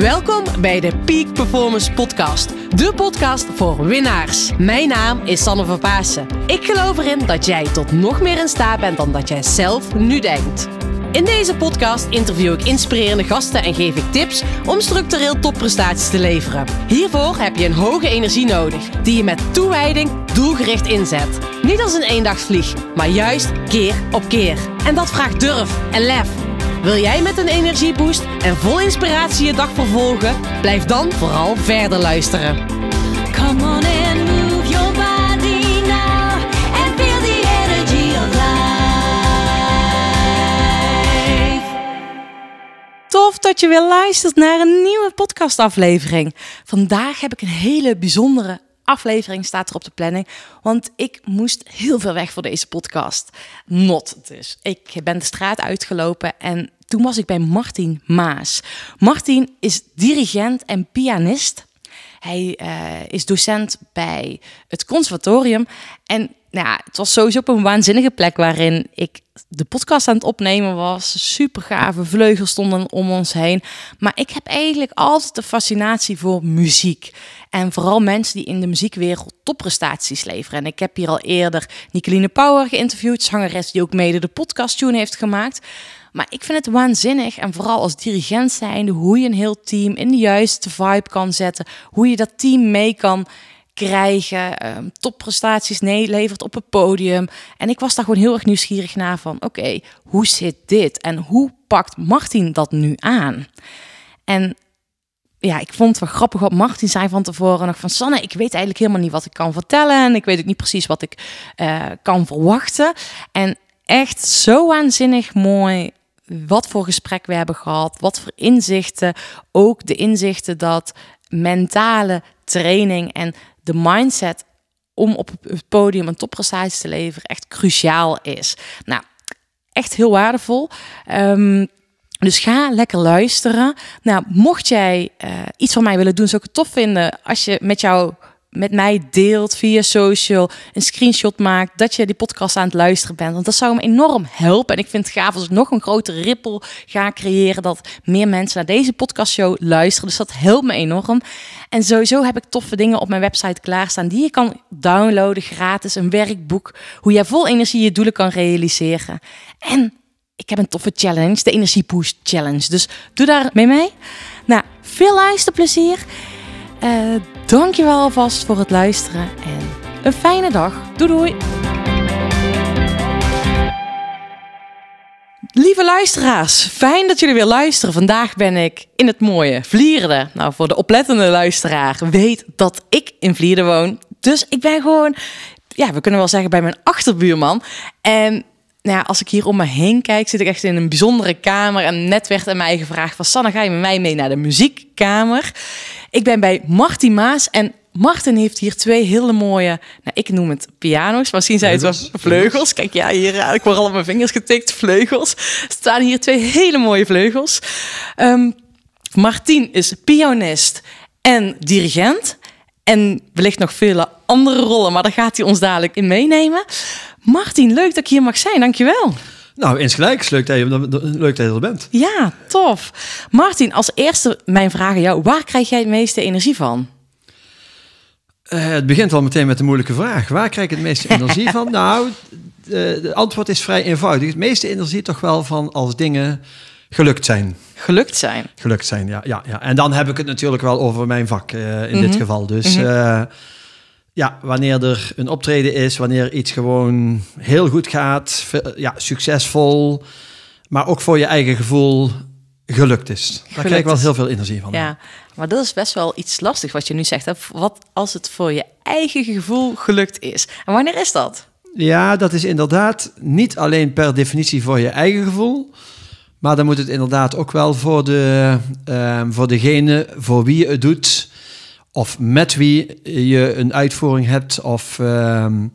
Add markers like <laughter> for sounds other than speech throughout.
Welkom bij de Peak Performance Podcast. De podcast voor winnaars. Mijn naam is Sanne van Paasen. Ik geloof erin dat jij tot nog meer in staat bent dan dat jij zelf nu denkt. In deze podcast interview ik inspirerende gasten en geef ik tips om structureel topprestaties te leveren. Hiervoor heb je een hoge energie nodig, die je met toewijding doelgericht inzet. Niet als een eendagsvlieg, maar juist keer op keer. En dat vraagt durf en lef. Wil jij met een energieboost en vol inspiratie je dag vervolgen? Blijf dan vooral verder luisteren. Come on and move your body now and feel the energy of Tof dat je weer luistert naar een nieuwe podcastaflevering. Vandaag heb ik een hele bijzondere aflevering staat er op de planning. Want ik moest heel veel weg voor deze podcast. Not dus. Ik ben de straat uitgelopen en toen was ik bij Martin Maas. Martin is dirigent en pianist. Hij eh, is docent bij het conservatorium. En nou ja, het was sowieso op een waanzinnige plek waarin ik de podcast aan het opnemen was. Super gave vleugels stonden om ons heen. Maar ik heb eigenlijk altijd de fascinatie voor muziek. En vooral mensen die in de muziekwereld topprestaties leveren. En ik heb hier al eerder Nicoline Power geïnterviewd, zangeres die ook mede de podcast Tune heeft gemaakt. Maar ik vind het waanzinnig en vooral als dirigent zijnde hoe je een heel team in de juiste vibe kan zetten, hoe je dat team mee kan krijgen, ehm, topprestaties nee, levert op het podium. En ik was daar gewoon heel erg nieuwsgierig naar van, oké, hoe zit dit en hoe pakt Martin dat nu aan? En ja, ik vond het wel grappig wat Martin zei van tevoren nog van Sanne, ik weet eigenlijk helemaal niet wat ik kan vertellen en ik weet ook niet precies wat ik eh, kan verwachten. En echt zo waanzinnig mooi wat voor gesprek we hebben gehad, wat voor inzichten. Ook de inzichten dat mentale training en de mindset om op het podium een topprestatie te leveren echt cruciaal is. Nou, echt heel waardevol. Ehm, dus ga lekker luisteren. Nou, mocht jij eh, iets van mij willen doen, zou ik het tof vinden als je met jouw met mij deelt via social, een screenshot maakt dat je die podcast aan het luisteren bent. Want dat zou me enorm helpen. En ik vind het gaaf als ik nog een grotere ripple ga creëren dat meer mensen naar deze podcastshow luisteren. Dus dat helpt me enorm. En sowieso heb ik toffe dingen op mijn website klaarstaan die je kan downloaden gratis. Een werkboek, hoe jij vol energie je doelen kan realiseren. En ik heb een toffe challenge, de Energie Boost Challenge. Dus doe daar mee mee. Nou, veel luisterplezier. Uh, Dankjewel alvast voor het luisteren en een fijne dag. Doei doei! Lieve luisteraars, fijn dat jullie weer luisteren. Vandaag ben ik in het mooie Vlierden. Nou, voor de oplettende luisteraar weet dat ik in Vlierden woon. Dus ik ben gewoon, ja, we kunnen wel zeggen bij mijn achterbuurman. En nou als ik hier om me heen kijk, zit ik echt in een bijzondere kamer. En net werd aan mij gevraagd van Sanne, ga je met mij mee naar de muziekkamer? Ik ben bij Marti Maas en Martin heeft hier twee hele mooie, nou, ik noem het piano's, misschien zijn het wel vleugels. Kijk, ja, hier, eh, ik word al op mijn vingers getikt, vleugels. staan hier twee hele mooie vleugels. Um, ehm, Martin is pianist en dirigent en wellicht nog vele andere rollen, maar daar gaat hij ons dadelijk in meenemen. Martin, leuk dat ik hier mag zijn. Dankjewel. Nou, insgelijks. Leuk dat je, leuk dat je er bent. Ja, tof. Martin, als eerste mijn vraag aan jou. Waar krijg jij het meeste energie van? Eh, het begint al meteen met de moeilijke vraag. Waar krijg ik het meeste <laughs> energie van? Nou, het eh, antwoord is vrij eenvoudig. Het meeste energie toch wel van als dingen gelukt zijn. Gelukt zijn? Gelukt zijn, ja. ja, ja. En dan heb ik het natuurlijk wel over mijn vak eh, in dit mhm. geval. Dus... Mhm ja, wanneer er een optreden is, wanneer iets gewoon heel goed gaat, ja, succesvol, maar ook voor je eigen gevoel gelukt is. Daar krijg ik wel heel veel energie van. Ja, maar dat is best wel iets lastig wat je nu zegt. Hè? Wat als het voor je eigen gevoel gelukt is? En wanneer is dat? Ja, dat is inderdaad niet alleen per definitie voor je eigen gevoel. Maar dan moet het inderdaad ook wel voor, de, ehm, voor degene voor wie je het doet of met wie je een uitvoering hebt. Of, ehm,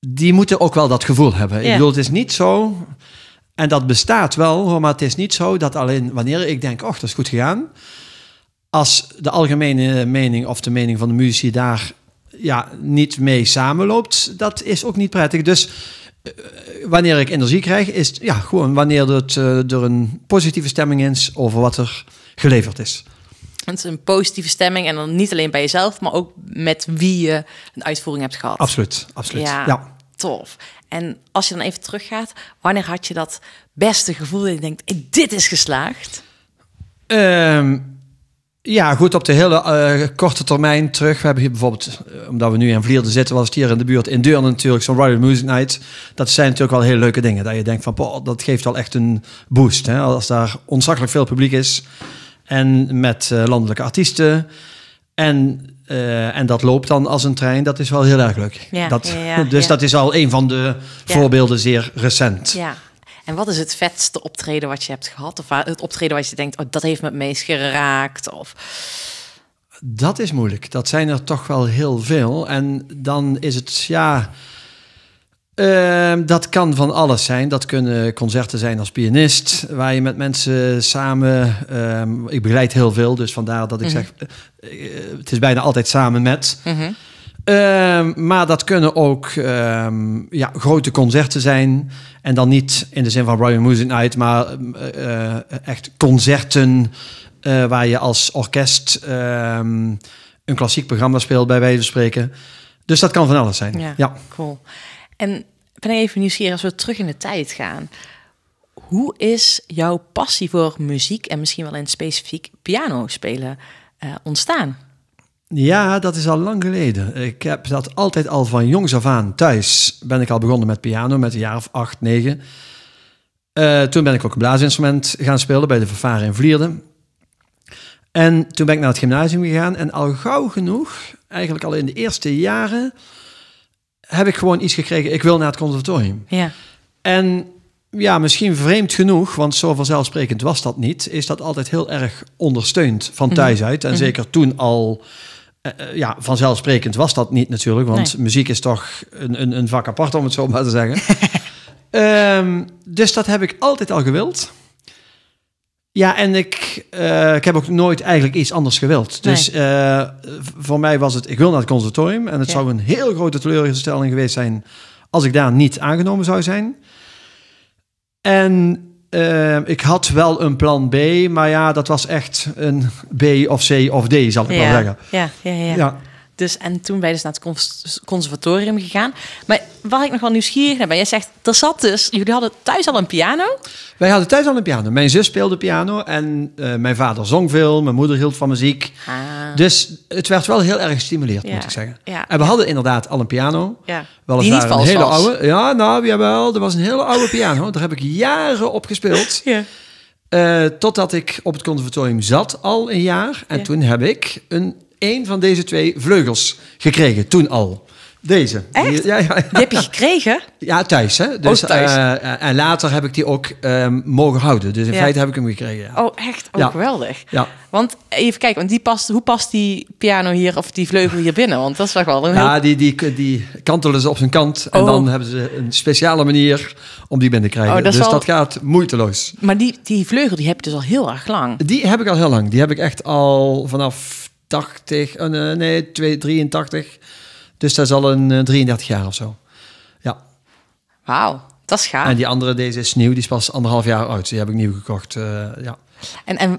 die moeten ook wel dat gevoel hebben. Ik bedoel, het is niet zo. En dat bestaat wel, maar het is niet zo dat alleen wanneer ik denk, oh, dat is goed gegaan. Als de algemene mening of de mening van de muzici daar ja, niet mee samenloopt, dat is ook niet prettig. Dus eh, wanneer ik energie krijg, is ja, gewoon wanneer het, uh, er een positieve stemming is over wat er geleverd is. Het is een positieve stemming en dan niet alleen bij jezelf, maar ook met wie je een uitvoering hebt gehad. Absoluut, absoluut. Ja, ja. tof. En als je dan even teruggaat, wanneer had je dat beste gevoel dat je denkt, dit is geslaagd? Ehm, ja, goed, op de hele eh, korte termijn terug. We hebben hier bijvoorbeeld, eh, omdat we nu in Vlierden zitten, was het hier in de buurt in Deurne natuurlijk, zo'n Rider Music Night. Dat zijn natuurlijk wel hele leuke dingen. Dat je denkt van, boah, dat geeft al echt een boost. Hè? Als daar ontzaglijk veel publiek is, en met eh, landelijke artiesten. En, eh, en dat loopt dan als een trein. Dat is wel heel erg leuk. Ja, dat, ja, ja, <laughs> dus dat is al een van de voorbeelden zeer recent. Ja. En wat is het vetste optreden wat je hebt gehad? Of eh, het optreden wat je denkt, oh, dat heeft me het meest geraakt? Of... Dat is moeilijk. Dat zijn er toch wel heel veel. En dan is het, ja... Ehm, dat kan van alles zijn. Dat kunnen concerten zijn als pianist, waar je met mensen samen. Ehm, ik begeleid heel veel, dus vandaar dat ik mhm. zeg: eh, het is bijna altijd samen met. Mhm. Ehm, maar dat kunnen ook ja, grote concerten zijn. En dan niet in de zin van Royal Music Night, maar eh, echt concerten eh, waar je als orkest een klassiek programma speelt, bij wijze van spreken. Dus dat kan van alles zijn. Ja, ja. cool. En ben even nieuwsgierig als we terug in de tijd gaan. Hoe is jouw passie voor muziek en misschien wel in specifiek piano spelen eh, ontstaan? Ja, dat is al lang geleden. Ik heb dat altijd al van jongs af aan thuis ben ik al begonnen met piano, met een jaar of acht, negen. Eh, toen ben ik ook een blaasinstrument gaan spelen bij de Vervaren in Vlierden. En toen ben ik naar het gymnasium gegaan en al gauw genoeg, eigenlijk al in de eerste jaren, heb ik gewoon iets gekregen. Ik wil naar het conservatorium. Ja. En ja, misschien vreemd genoeg, want zo vanzelfsprekend was dat niet, is dat altijd heel erg ondersteund van mhm. thuis uit. En mhm. zeker toen al. Eh, eh, ja, vanzelfsprekend was dat niet natuurlijk, want muziek is toch een, een, een, vak apart, om het zo maar te zeggen. <laughs> Ehm, dus dat heb ik altijd al gewild. Ja, en ik, eh, ik heb ook nooit eigenlijk iets anders gewild. Dus eh, voor mij was het, ik wil naar het conservatorium. En het zou een heel grote teleurstelling geweest zijn als ik daar niet aangenomen zou zijn. En eh, ik had wel een plan B, maar ja, dat was echt een B of C of D, zal ik ja. maar zeggen. Ja, ja, ja. ja. Dus, en toen ben je dus naar het conservatorium gegaan. Maar wat ik nog wel nieuwsgierig naar ben, jij zegt, er zat dus, jullie hadden thuis al een piano? Wij hadden thuis al een piano. Mijn zus speelde piano en eh, mijn vader zong veel, mijn moeder hield van muziek. Ah. Dus het werd wel heel erg gestimuleerd, moet ik zeggen. En we hadden inderdaad al een piano. Ja. Wel een hele oude. Ja, nou, jawel, er was een hele oude piano. Daar heb ik jaren op gespeeld. <laughs> ja. Eh, totdat ik op het conservatorium zat al een jaar. En toen heb ik een één van deze twee vleugels gekregen, toen al. Deze. Echt? ja, Die heb je gekregen? <laughs> Ja, thuis. Hè? Dus, oh, thuis. Eh, eh, en later heb ik die ook ehm, mogen houden. Dus in feite heb ik hem gekregen. Oh, echt? Oh, geweldig. Ja. Want even kijken, want die past, hoe past die piano hier of die vleugel hier binnen? Want dat is wel een Ja, die, die, die kantelen ze op zijn kant. En oh. dan hebben ze een speciale manier om die binnen te krijgen. Oh, dat dus wel... dat gaat moeiteloos. Maar die, die vleugel die heb je dus al heel erg lang? Die heb ik al heel lang. Die heb ik echt al vanaf 80, eh, nee, 2, 83. Dus dat is al een 33 eh, jaar of zo. Ja. Wauw, dat is gaaf. En die andere, deze is nieuw, die is pas anderhalf jaar oud. Die heb ik nieuw gekocht, eh, ja. En, en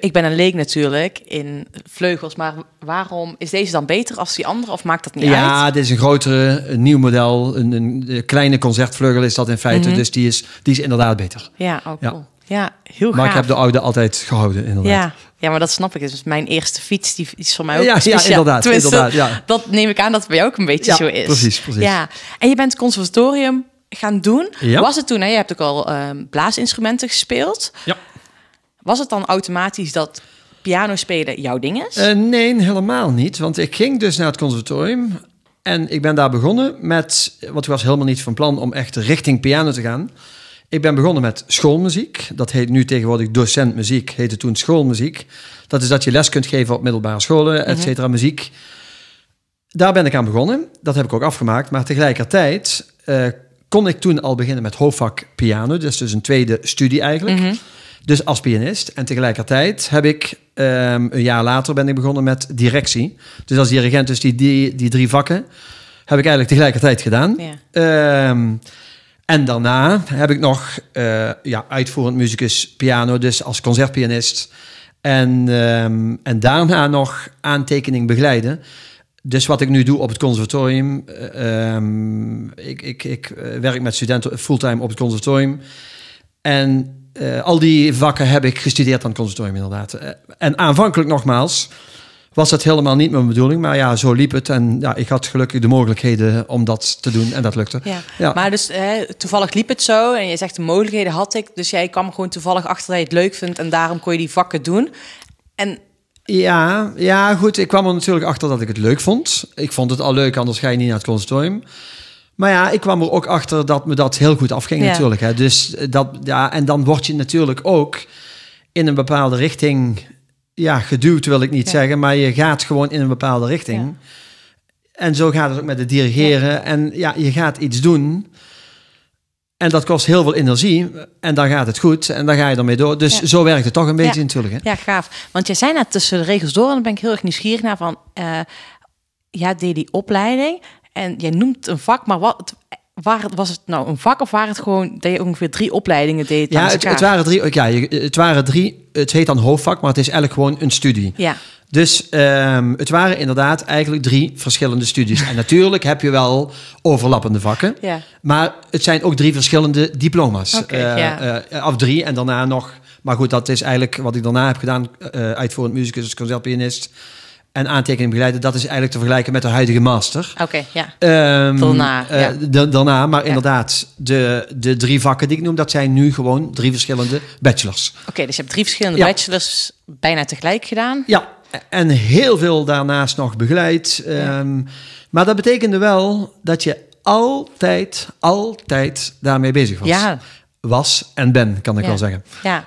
ik ben een leek natuurlijk in vleugels, maar waarom is deze dan beter als die andere of maakt dat niet ja, uit? Ja, dit is een grotere, een nieuw model, een, een, kleine concertvleugel is dat in feite, mhm. dus die is, die is inderdaad beter. Ja, ook oh, cool. Ja, heel graag. Maar ik heb de oude altijd gehouden, inderdaad. Ja, ja maar dat snap ik. Dus mijn eerste fiets die is voor mij ook ja, speciaal. Ja, inderdaad. inderdaad Dat neem ik aan dat het bij jou ook een beetje zo is. precies, precies. Ja, en je bent conservatorium gaan doen. Ja. Was het toen, hè, je hebt ook al ehm, blaasinstrumenten gespeeld. Ja. Was het dan automatisch dat piano spelen jouw ding is? Eh, nee, helemaal niet. Want ik ging dus naar het conservatorium... En ik ben daar begonnen met, want ik was helemaal niet van plan om echt richting piano te gaan. Ik ben begonnen met schoolmuziek. Dat heet nu tegenwoordig docent muziek, heette toen schoolmuziek. Dat is dat je les kunt geven op middelbare scholen, et mhm. cetera, muziek. Daar ben ik aan begonnen. Dat heb ik ook afgemaakt. Maar tegelijkertijd eh, kon ik toen al beginnen met hoofdvak piano. Dat is dus een tweede studie eigenlijk. Mhm. Dus als pianist. En tegelijkertijd heb ik, ehm, een jaar later ben ik begonnen met directie. Dus als dirigent, dus die, die, die drie vakken heb ik eigenlijk tegelijkertijd gedaan. Ja. Ehm, en daarna heb ik nog eh, ja, uitvoerend muzikus piano, dus als concertpianist. En, ehm, en daarna nog aantekening begeleiden. Dus wat ik nu doe op het conservatorium. Um, ik, ik, ik eh, werk met studenten fulltime op het conservatorium. En al die vakken heb ik gestudeerd aan het conservatorium, inderdaad. en aanvankelijk nogmaals was dat helemaal niet mijn bedoeling. Maar ja, zo liep het. En ja, ik had gelukkig de mogelijkheden om dat te doen. En dat lukte. Ja. Maar dus hè, toevallig liep het zo. En je zegt de mogelijkheden had ik. Dus jij kwam gewoon toevallig achter dat je het leuk vindt. En daarom kon je die vakken doen. En ja, ja, goed. Ik kwam er natuurlijk achter dat ik het leuk vond. Ik vond het al leuk, anders ga je niet naar het conservatorium. Maar ja, ik kwam er ook achter dat me dat heel goed afging natuurlijk. Hè. Dus dat, ja, en dan word je natuurlijk ook in een bepaalde richting ja, geduwd wil ik niet zeggen, maar je gaat gewoon in een bepaalde richting. En zo gaat het ook met het dirigeren. En ja, je gaat iets doen. En dat kost heel veel energie. En dan gaat het goed. En dan ga je ermee door. Dus zo werkt het toch een beetje natuurlijk. Hè? Ja, gaaf. Want jij zei net tussen de regels door. En dan ben ik heel erg nieuwsgierig naar van... Uh, ja, deed die opleiding. En jij noemt een vak, maar wat waar was het nou een vak of waren het gewoon dat je ongeveer drie opleidingen deed? Ja, het, waren drie, ja het waren drie. Het heet dan hoofdvak, maar het is eigenlijk gewoon een studie. Ja. Dus ehm, het waren inderdaad eigenlijk drie verschillende studies. En natuurlijk heb je wel overlappende vakken. Ja. Maar het zijn ook drie verschillende diploma's. Okay, eh, ja. uh, of drie en daarna nog. Maar goed, dat is eigenlijk wat ik daarna heb gedaan. Uh, eh, uitvoerend muzikus, concertpianist en aantekening begeleiden, dat is eigenlijk te vergelijken met de huidige master. Oké, ja. Um, daarna. Eh, ja. daarna, maar inderdaad, de, de drie vakken die ik noem, dat zijn nu gewoon drie verschillende bachelors. Oké, dus je hebt drie verschillende bachelors bijna tegelijk gedaan. Ja, en heel veel daarnaast nog begeleid. Ehm, maar dat betekende wel dat je altijd, altijd daarmee bezig was. Ja. Was en ben, kan ik wel zeggen. Ja,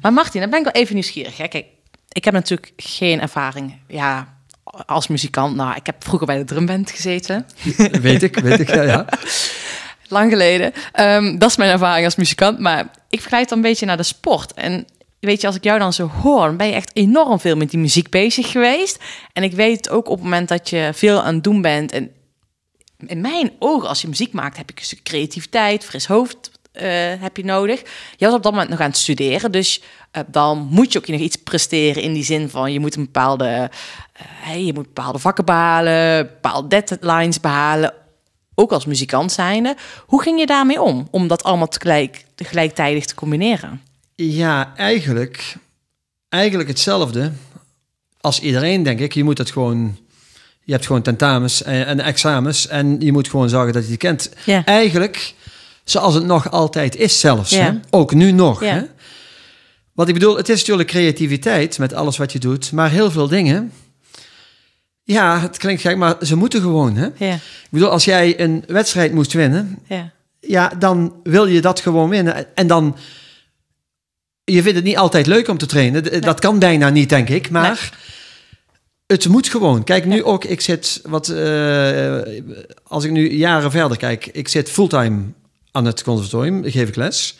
maar Martin, dan ben ik wel even nieuwsgierig. Hè? Kijk, ik heb natuurlijk geen ervaring. Ja, als muzikant. Nou, ik heb vroeger bij de drumband gezeten. <laughs> Weet ik, weet ik, ja. ja. <laughs> Lang geleden. Ehm, dat is mijn ervaring als muzikant. Maar ik vergelijk dan een beetje naar de sport. En weet je, als ik jou dan zo hoor, ben je echt enorm veel met die muziek bezig geweest. En ik weet ook op het moment dat je veel aan het doen bent. En in mijn ogen, als je muziek maakt, heb ik een stuk creativiteit, fris hoofd. Eh, heb je nodig. Je was op dat moment nog aan het studeren, dus eh, dan moet je ook nog iets presteren in die zin van je moet een bepaalde, eh, je moet bepaalde vakken behalen, bepaalde deadlines behalen ook als muzikant zijnde. Hoe ging je daarmee om, om dat allemaal tegelijk, gelijktijdig te combineren? Ja, eigenlijk, eigenlijk hetzelfde als iedereen, denk ik. Je moet het gewoon... Je hebt gewoon tentamens en, en examens en je moet gewoon zorgen dat je die kent. Eigenlijk Zoals het nog altijd is zelfs. Hè? Ook nu nog. Ja. Wat ik bedoel, het is natuurlijk creativiteit met alles wat je doet. Maar heel veel dingen... Ja, het klinkt gek, maar ze moeten gewoon. Hè? Ja. Ik bedoel, als jij een wedstrijd moest winnen... Ja. ja, dan wil je dat gewoon winnen. En dan... Je vindt het niet altijd leuk om te trainen. Dat kan bijna niet, denk ik. Maar... het moet gewoon. Kijk, nu ook, ik zit wat. Eh, als ik nu jaren verder kijk, ik zit fulltime aan het conservatorium geef ik les.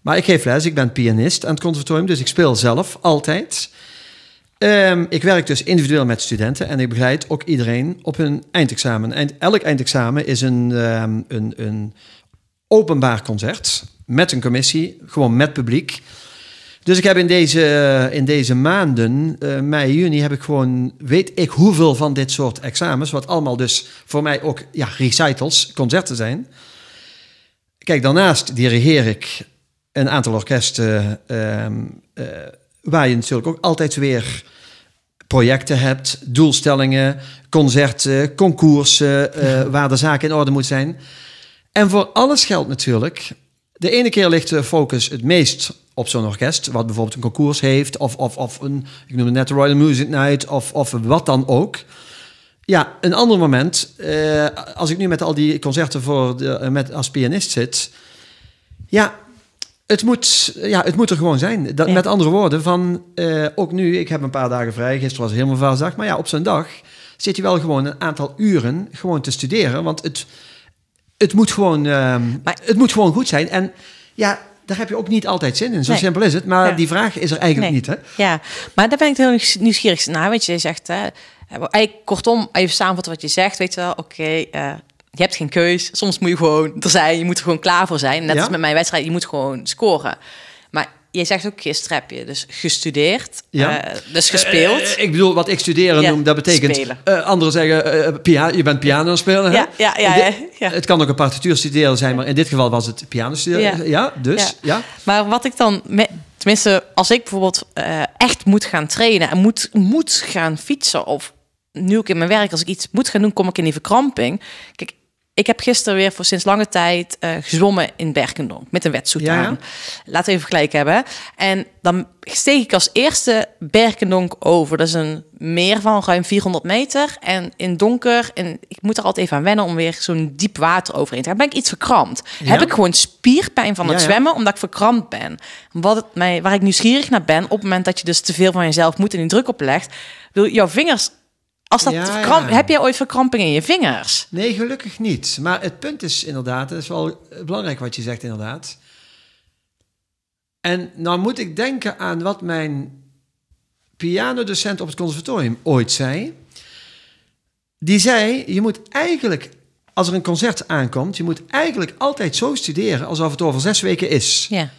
Maar ik geef les, ik ben pianist aan het conservatorium, dus ik speel zelf altijd. Ehm, ik werk dus individueel met studenten en ik begeleid ook iedereen op hun eindexamen. Eind, elk eindexamen is een, ehm, een, een openbaar concert met een commissie, gewoon met publiek. Dus ik heb in deze, in deze maanden, eh, mei, juni, heb ik gewoon weet ik hoeveel van dit soort examens, wat allemaal dus voor mij ook ja, recitals, concerten zijn. Kijk, daarnaast dirigeer ik een aantal orkesten ehm, eh, waar je natuurlijk ook altijd weer projecten hebt, doelstellingen, concerten, concoursen, eh, waar de zaken in orde moet zijn. En voor alles geldt natuurlijk. De ene keer ligt de focus het meest op zo'n orkest, wat bijvoorbeeld een concours heeft, of, of, of een, ik noem het net Royal Music Night, of, of wat dan ook. Ja, een ander moment. Eh, als ik nu met al die concerten voor de, eh, met, als pianist zit. Ja, het moet, ja, het moet er gewoon zijn. Dat, Met andere woorden, van eh, ook nu, ik heb een paar dagen vrij. Gisteren was helemaal vaarsdag. Maar ja, op zo'n dag zit je wel gewoon een aantal uren gewoon te studeren. Want het, het, moet, gewoon, ehm, maar, het moet gewoon goed zijn. En ja, daar heb je ook niet altijd zin in. Zo simpel is het. Maar die vraag is er eigenlijk niet. Hè? Ja, maar daar ben ik heel nieuwsgierig naar. Want je zegt, hè, eh, kortom, even samenvatten wat je zegt, weet je wel, oké, eh, je hebt geen keus. Soms moet je gewoon er zijn, je moet er gewoon klaar voor zijn. Net ja? als met mijn wedstrijd, je moet gewoon scoren. Maar je zegt ook gisteren heb je dus gestudeerd, ja. Eh, dus gespeeld. ik bedoel, wat ik studeren noem, dat betekent... Uh, anderen zeggen, pia je bent piano spelen. Ja, ja, ja, ja, ja, Het kan ook een partituur studeren zijn, maar in dit geval was het piano studeren. Ja, dus, ja. Maar wat ik dan... tenminste, als ik bijvoorbeeld echt moet gaan trainen en moet, moet gaan fietsen of nu ook in mijn werk, als ik iets moet gaan doen, kom ik in die verkramping. Kijk, ik heb gisteren weer voor sinds lange tijd eh, gezwommen in Berkendonk met een wetsuit aan. Laten we even gelijk hebben. En dan steeg ik als eerste Berkendonk over. Dat is een meer van ruim 400 meter. En in donker, en ik moet er altijd even aan wennen om weer zo'n diep water overheen te gaan. Ben ik iets verkrampt? Heb ik gewoon spierpijn van het zwemmen omdat ik verkrampt ben? Wat mij, waar ik nieuwsgierig naar ben, op het moment dat je dus te veel van jezelf moet en die druk oplegt. Jouw vingers als dat Heb jij ooit verkramping in je vingers? Nee, gelukkig niet. Maar het punt is inderdaad, dat is wel belangrijk wat je zegt inderdaad. En nou moet ik denken aan wat mijn pianodocent op het conservatorium ooit zei. Die zei, je moet eigenlijk, als er een concert aankomt... je moet eigenlijk altijd zo studeren alsof het over zes weken is. Ja.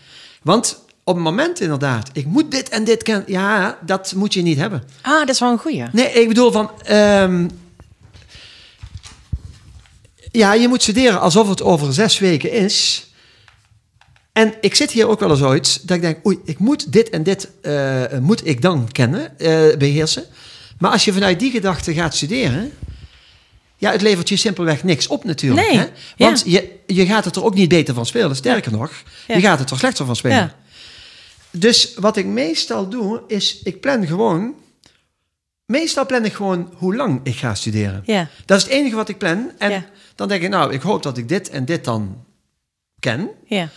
Want op het moment inderdaad, ik moet dit en dit kennen. Ja, dat moet je niet hebben. Ah, dat is wel een goeie. Nee, ik bedoel van... Ehm, ja, je moet studeren alsof het over zes weken is. En ik zit hier ook wel eens ooit dat ik denk, oei, ik moet dit en dit eh, moet ik dan kennen, eh, beheersen. Maar als je vanuit die gedachte gaat studeren, ja, het levert je simpelweg niks op natuurlijk. Nee, hè? Want je, je gaat het er ook niet beter van spelen. Sterker nog, je gaat het er slechter van spelen. Dus wat ik meestal doe, is ik plan gewoon. Meestal plan ik gewoon hoe lang ik ga studeren. Ja. Dat is het enige wat ik plan. En dan denk ik, nou, ik hoop dat ik dit en dit dan ken. Ja.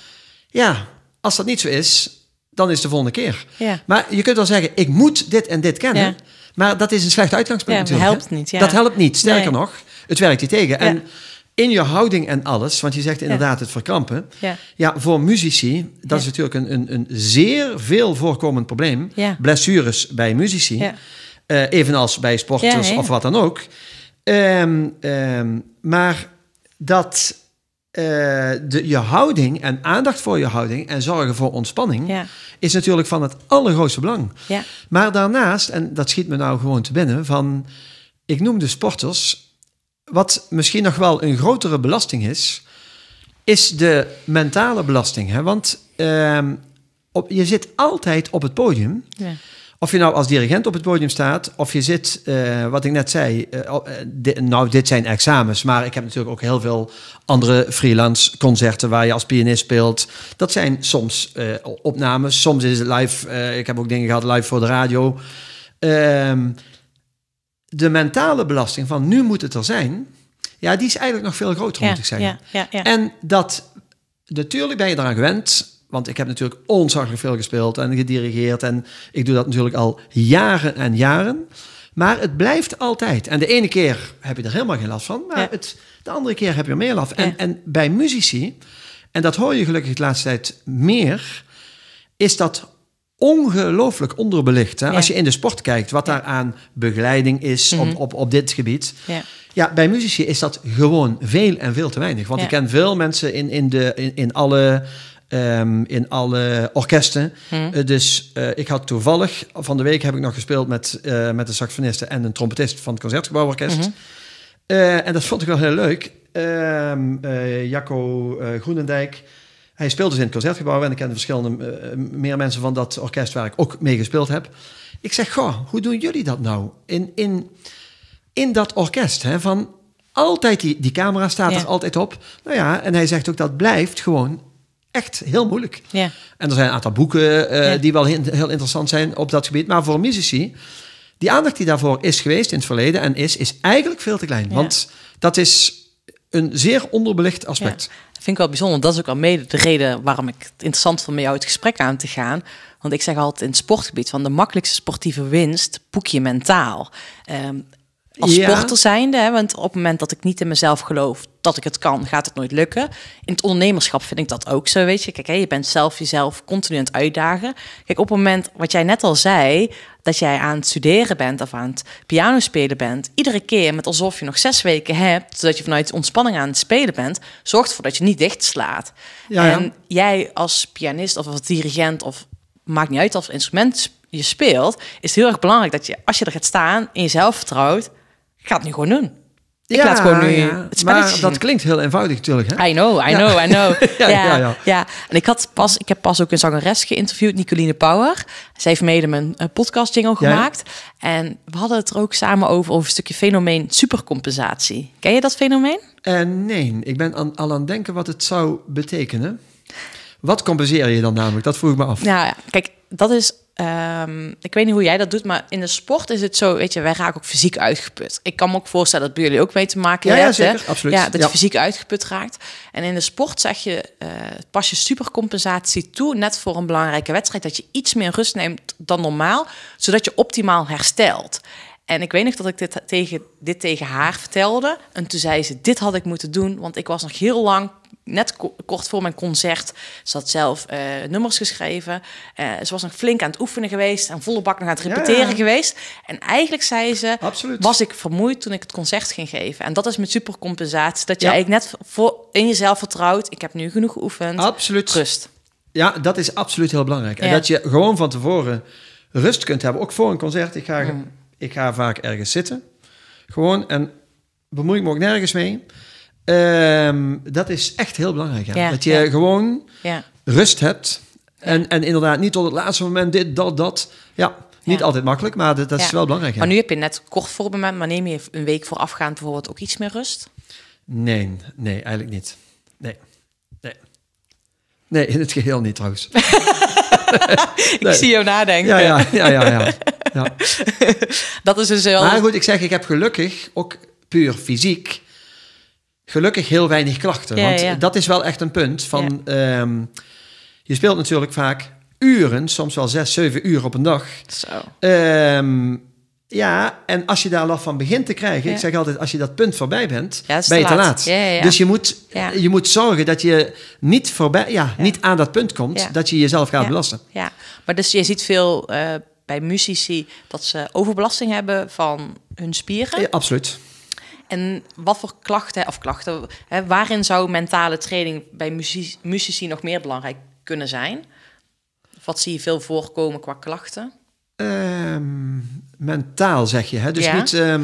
Ja, als dat niet zo is, dan is de volgende keer. Ja. Maar je kunt wel zeggen, ik moet dit en dit kennen. Ja. Maar dat is een slecht uitgangspunt. Ja, dat helpt niet. Ja. Dat helpt niet. Sterker nog, het werkt je tegen. En in je houding en alles, want je zegt inderdaad het verkrampen. Ja. ja, voor muzici, dat is natuurlijk een, een, een, zeer veel voorkomend probleem. Blessures bij muzici, eh, evenals bij sporters of wat dan ook. Um, maar dat eh, de, je houding en aandacht voor je houding en zorgen voor ontspanning is natuurlijk van het allergrootste belang. Ja. Maar daarnaast, en dat schiet me nou gewoon te binnen, van ik noem de sporters wat misschien nog wel een grotere belasting is, is de mentale belasting. Hè? Want ehm, op, je zit altijd op het podium. Ja. Of je nou als dirigent op het podium staat, of je zit, eh, wat ik net zei, eh, eh, nou dit zijn examens, maar ik heb natuurlijk ook heel veel andere freelance concerten waar je als pianist speelt. Dat zijn soms opnames, soms is het live. ik heb ook dingen gehad live voor de radio. Um, de mentale belasting van nu moet het er zijn, ja, die is eigenlijk nog veel groter, ja, moet ik zeggen. Ja, ja, en dat, natuurlijk ben je eraan gewend, want ik heb natuurlijk onzaglijk veel gespeeld en gedirigeerd en ik doe dat natuurlijk al jaren en jaren. Maar het blijft altijd. En de ene keer heb je er helemaal geen last van, maar het, de andere keer heb je er meer last. En, en bij muzici, en dat hoor je gelukkig de laatste tijd meer, is dat ongelooflijk onderbelicht. Hè? Als je in de sport kijkt, wat daar aan begeleiding is op, mhm. op, op dit gebied. Ja. ja. bij muzici is dat gewoon veel en veel te weinig. Want ik ken veel mensen in, in, de, in, in alle... Ehm, in alle orkesten. Mhm. Eh, dus eh, ik had toevallig, van de week heb ik nog gespeeld met, eh, met een saxofoniste en een trompetist van het Concertgebouworkest. Mhm. en dat vond ik wel heel leuk. Ehm, Jacco Groenendijk, hij speelde dus in het Concertgebouw en ik ken verschillende eh, meer mensen van dat orkest waar ik ook mee gespeeld heb. Ik zeg, goh, hoe doen jullie dat nou? In, in, in dat orkest, hè, van altijd die, die camera staat er altijd op. Nou ja, en hij zegt ook dat blijft gewoon echt heel moeilijk. Ja. En er zijn een aantal boeken eh, die wel heel, heel interessant zijn op dat gebied. Maar voor muzici, die aandacht die daarvoor is geweest in het verleden en is, is eigenlijk veel te klein. Want dat is een zeer onderbelicht aspect. Ja, dat vind ik wel bijzonder. Dat is ook al mede de reden waarom ik het interessant vond met jou het gesprek aan te gaan. Want ik zeg altijd in het sportgebied van de makkelijkste sportieve winst boek je mentaal. Ehm, als sporter zijnde, hè, want op het moment dat ik niet in mezelf geloof dat ik het kan, gaat het nooit lukken. In het ondernemerschap vind ik dat ook zo, weet je. Kijk, hè, je bent zelf jezelf continu aan het uitdagen. Kijk, op het moment, wat jij net al zei, dat jij aan het studeren bent of aan het piano spelen bent, iedere keer met alsof je nog zes weken hebt, zodat je vanuit ontspanning aan het spelen bent, zorgt ervoor dat je niet dicht slaat. Ja, En jij als pianist of als dirigent of maakt niet uit of instrument je speelt, is het heel erg belangrijk dat je, als je er gaat staan, in jezelf vertrouwt, ik ga het nu gewoon doen. Ik ja, laat gewoon nu het Maar dat klinkt heel eenvoudig natuurlijk. Hè? I know, I know, I know. <laughs> ja, ja, ja, En ik, had pas, ik heb pas ook een zangeres geïnterviewd, Nicoline Power. Zij heeft mede mijn eh, podcast jingle gemaakt. En we hadden het er ook samen over, over een stukje fenomeen supercompensatie. Ken je dat fenomeen? Uh, nee, ik ben aan, al aan het denken wat het zou betekenen. Wat compenseer je dan namelijk? Dat vroeg ik me af. Nou ja, kijk, dat is ehm, ik weet niet hoe jij dat doet, maar in de sport is het zo, weet je, wij raken ook fysiek uitgeput. Ik kan me ook voorstellen dat bij jullie ook mee te maken ja, hè? Ja, zeker, absoluut. Ja, dat je fysiek uitgeput raakt. En in de sport zeg je, eh, pas je supercompensatie toe, net voor een belangrijke wedstrijd, dat je iets meer rust neemt dan normaal, zodat je optimaal herstelt. En ik weet nog dat ik dit tegen, dit tegen haar vertelde. En toen zei ze, dit had ik moeten doen, want ik was nog heel lang net kort voor mijn concert. Ze had zelf eh, nummers geschreven. Uh, ze was nog flink aan het oefenen geweest. En volle bak nog aan het repeteren geweest. En eigenlijk zei ze, was ik vermoeid toen ik het concert ging geven. En dat is met supercompensatie. Dat je eigenlijk net voor, in jezelf vertrouwt. Ik heb nu genoeg geoefend. Absoluut. Rust. Ja, dat is absoluut heel belangrijk. En dat je gewoon van tevoren rust kunt hebben. Ook voor een concert. Ik ga mm. Ik ga vaak ergens zitten. Gewoon. En bemoei ik me ook nergens mee. Ehm, dat is echt heel belangrijk. dat je gewoon rust hebt. En, en inderdaad niet tot het laatste moment dit, dat, dat. Ja, niet altijd makkelijk, maar dat, dat is wel belangrijk. Maar nu heb je net kort moment, maar neem je een week voorafgaand bijvoorbeeld ook iets meer rust? Nee, nee, eigenlijk niet. Nee, nee. Nee, in het geheel niet trouwens. <laughs> Ik zie jou nadenken. Ja, ja, ja, ja. Ja. <laughs> dat is dus zo. Maar goed, ik zeg, ik heb gelukkig ook puur fysiek gelukkig heel weinig klachten. want dat is wel echt een punt van... Ehm, je speelt natuurlijk vaak uren, soms wel zes, zeven uur op een dag. Zo. Ehm, ja, en als je daar last van begint te krijgen... Ik zeg altijd, als je dat punt voorbij bent, ben je te laat. Dus je moet, je moet zorgen dat je niet, voorbij, ja, niet aan dat punt komt... dat je jezelf gaat belasten. Ja, maar dus je ziet veel... Eh, bij muzici dat ze overbelasting hebben van hun spieren. Ja, absoluut. En wat voor klachten, of klachten, hè, waarin zou mentale training bij muzici, nog meer belangrijk kunnen zijn? wat zie je veel voorkomen qua klachten? Ehm, mentaal zeg je, hè? Dus ja. niet... Ehm,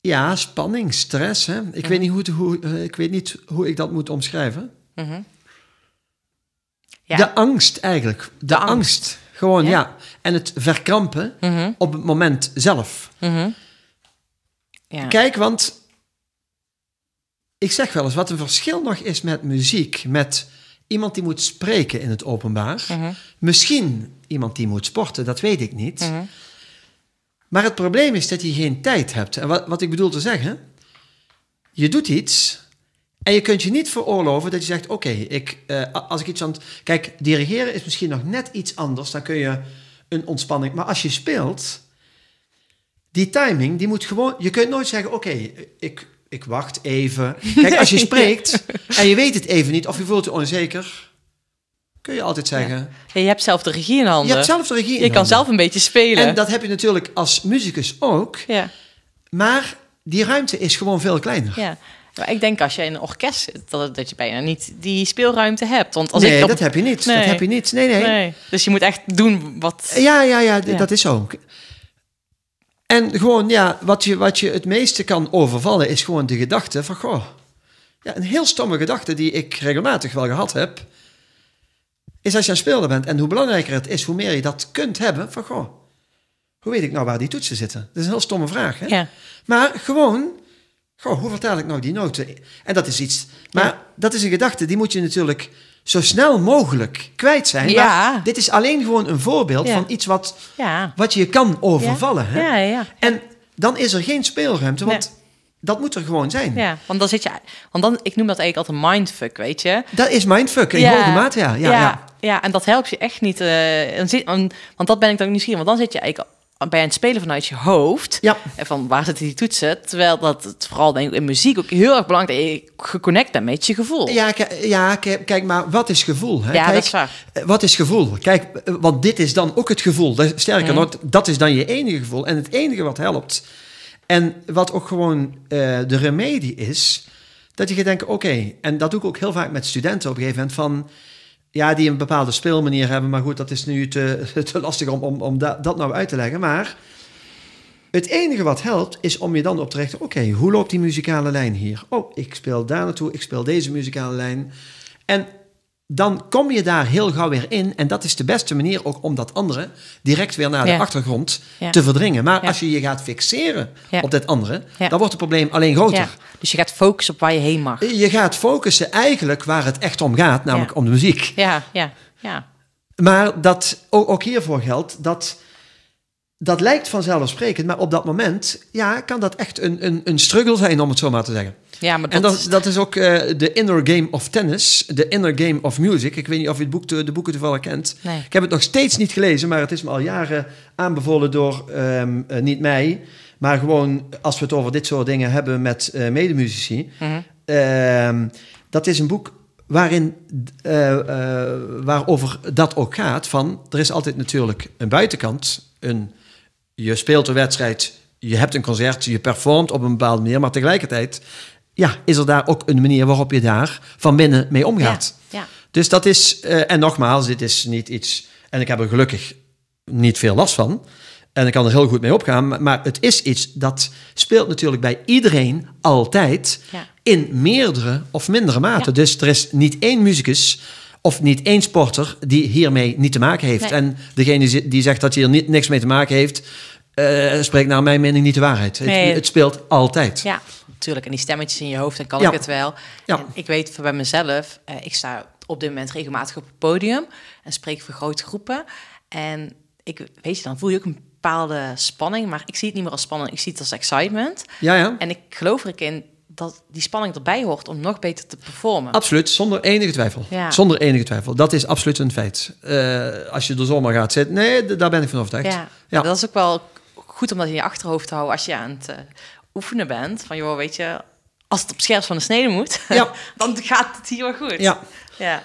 ja, spanning, stress. Hè? Ik, mhm. weet niet hoe, hoe, eh, ik weet niet hoe ik dat moet omschrijven. Mhm. ja. De angst eigenlijk. De, angst. angst. Gewoon, ja. ja. En het verkrampen mhm. op het moment zelf. Mhm. ja. Kijk, want ik zeg wel eens wat een verschil nog is met muziek, met iemand die moet spreken in het openbaar. Mhm. Misschien iemand die moet sporten, dat weet ik niet. Maar het probleem is dat je geen tijd hebt. En wat, wat ik bedoel te zeggen, je doet iets en je kunt je niet veroorloven dat je zegt: Oké, ik eh, als ik iets aan. Kijk, dirigeren is misschien nog net iets anders. Dan kun je een ontspanning. Maar als je speelt, die timing, die moet gewoon. Je kunt nooit zeggen: Oké, ik, ik wacht even. Kijk, als je <laughs> spreekt en je weet het even niet of je voelt je onzeker. Kun je altijd zeggen. je hebt zelf de regie in handen. Je hebt zelf de regie in Je kan zelf een beetje spelen. En dat heb je natuurlijk als muzikus ook. Ja. Maar die ruimte is gewoon veel kleiner. Ja ik denk als je in een orkest zit, dat, dat je bijna niet die speelruimte hebt. Want als nee, ik dat heb je niet. Dat heb je niet. Nee, nee, nee, Dus je moet echt doen wat... Ja, ja, ja, dat is zo. En gewoon, ja, wat je, wat je het meeste kan overvallen is gewoon de gedachte van, goh... Ja, een heel stomme gedachte die ik regelmatig wel gehad heb... is als je aan speelder bent en hoe belangrijker het is, hoe meer je dat kunt hebben van, goh... Hoe weet ik nou waar die toetsen zitten? Dat is een heel stomme vraag, hè? Ja. Maar gewoon Goh, hoe vertaal ik nou die noten? En dat is iets. Maar dat is een gedachte, die moet je natuurlijk zo snel mogelijk kwijt zijn. Ja. dit is alleen gewoon een voorbeeld van iets wat, wat je kan overvallen. Hè? En dan is er geen speelruimte, want dat moet er gewoon zijn. Ja, want dan zit je... Want dan, ik noem dat eigenlijk altijd mindfuck, weet je? Dat is mindfuck, in hoge mate, ja. Ja, ja. en dat helpt je echt niet. Uh, zit, want dat ben ik dan ook nieuwsgierig, want dan zit je eigenlijk bij een het spelen vanuit je hoofd. En van waar zitten die toetsen? Terwijl dat het vooral denk ik, in muziek ook heel erg belangrijk is. Je geconnect bent met je gevoel. Ja, ja kijk, maar wat is gevoel? Hè? Ja, dat is waar. Eh, wat is gevoel? Kijk, eh, want dit is dan ook het gevoel. Sterker nog, dat is dan je enige gevoel. En het enige wat helpt. En wat ook gewoon eh, de remedie is. Dat je gaat denken, oké, en dat doe ik ook heel vaak met studenten op een gegeven moment van ja, die een bepaalde speelmanier hebben. Maar goed, dat is nu te, <laughs> te lastig om, om, om dat nou uit te leggen. Maar het enige wat helpt is om je dan op te richten. Oké, hoe loopt die muzikale lijn hier? Oh, ik speel daar naartoe, ik speel deze muzikale lijn. En dan kom je daar heel gauw weer in. En dat is de beste manier ook om dat andere direct weer naar de achtergrond te verdringen. Maar als je je gaat fixeren op dat andere, dan wordt het probleem alleen groter. Dus je gaat focussen op waar je heen mag. Je gaat focussen eigenlijk waar het echt om gaat, namelijk om de muziek. Ja, ja, ja. Maar dat, ook, ook hiervoor geldt dat dat lijkt vanzelfsprekend, maar op dat moment ja, kan dat echt een, een, een struggle zijn, om het zo maar te zeggen. Ja, maar dat... En dat, dat is ook eh, de inner game of tennis, de inner game of music. Ik weet niet of je het boek de boeken toevallig kent. Nee. Ik heb het nog steeds niet gelezen, maar het is me al jaren aanbevolen door ehm, eh, niet mij, maar gewoon als we het over dit soort dingen hebben met uh, medemuzici. Mhm. Ehm, dat is een boek waarin, waarover dat ook gaat. Van, er is altijd natuurlijk een buitenkant, een je speelt een wedstrijd, je hebt een concert, je performt op een bepaalde manier, maar tegelijkertijd ja, is er daar ook een manier waarop je daar van binnen mee omgaat. Ja, ja. Dus dat is, eh, en nogmaals, dit is niet iets, en ik heb er gelukkig niet veel last van. En ik kan er heel goed mee opgaan, maar het is iets dat speelt natuurlijk bij iedereen altijd in meerdere of mindere mate. Dus er is niet één muzikus of niet één sporter die hiermee niet te maken heeft. En degene die zegt dat hij er niet, niks mee te maken heeft, uh, spreekt naar mijn mening niet de waarheid. Het, het, speelt altijd. Ja, natuurlijk. En die stemmetjes in je hoofd, dan kan ik het wel. Ja. ik weet bij mezelf, eh, ik sta op dit moment regelmatig op het podium en spreek voor grote groepen. En ik, weet je, dan voel je ook een bepaalde spanning, maar ik zie het niet meer als spanning, ik zie het als excitement. Ja, ja. En ik geloof er in dat die spanning erbij hoort om nog beter te performen. Absoluut, zonder enige twijfel. Ja. Zonder enige twijfel. Dat is absoluut een feit. Eh, als je de zomaar gaat zitten, nee, daar ben ik van overtuigd. Ja. ja. Dat is ook wel goed om dat in je achterhoofd te houden als je aan het eh, oefenen bent. Van joh, weet je, als het op scherp van de snede moet, <laughs> ja. dan gaat het hier wel goed. Ja. ja.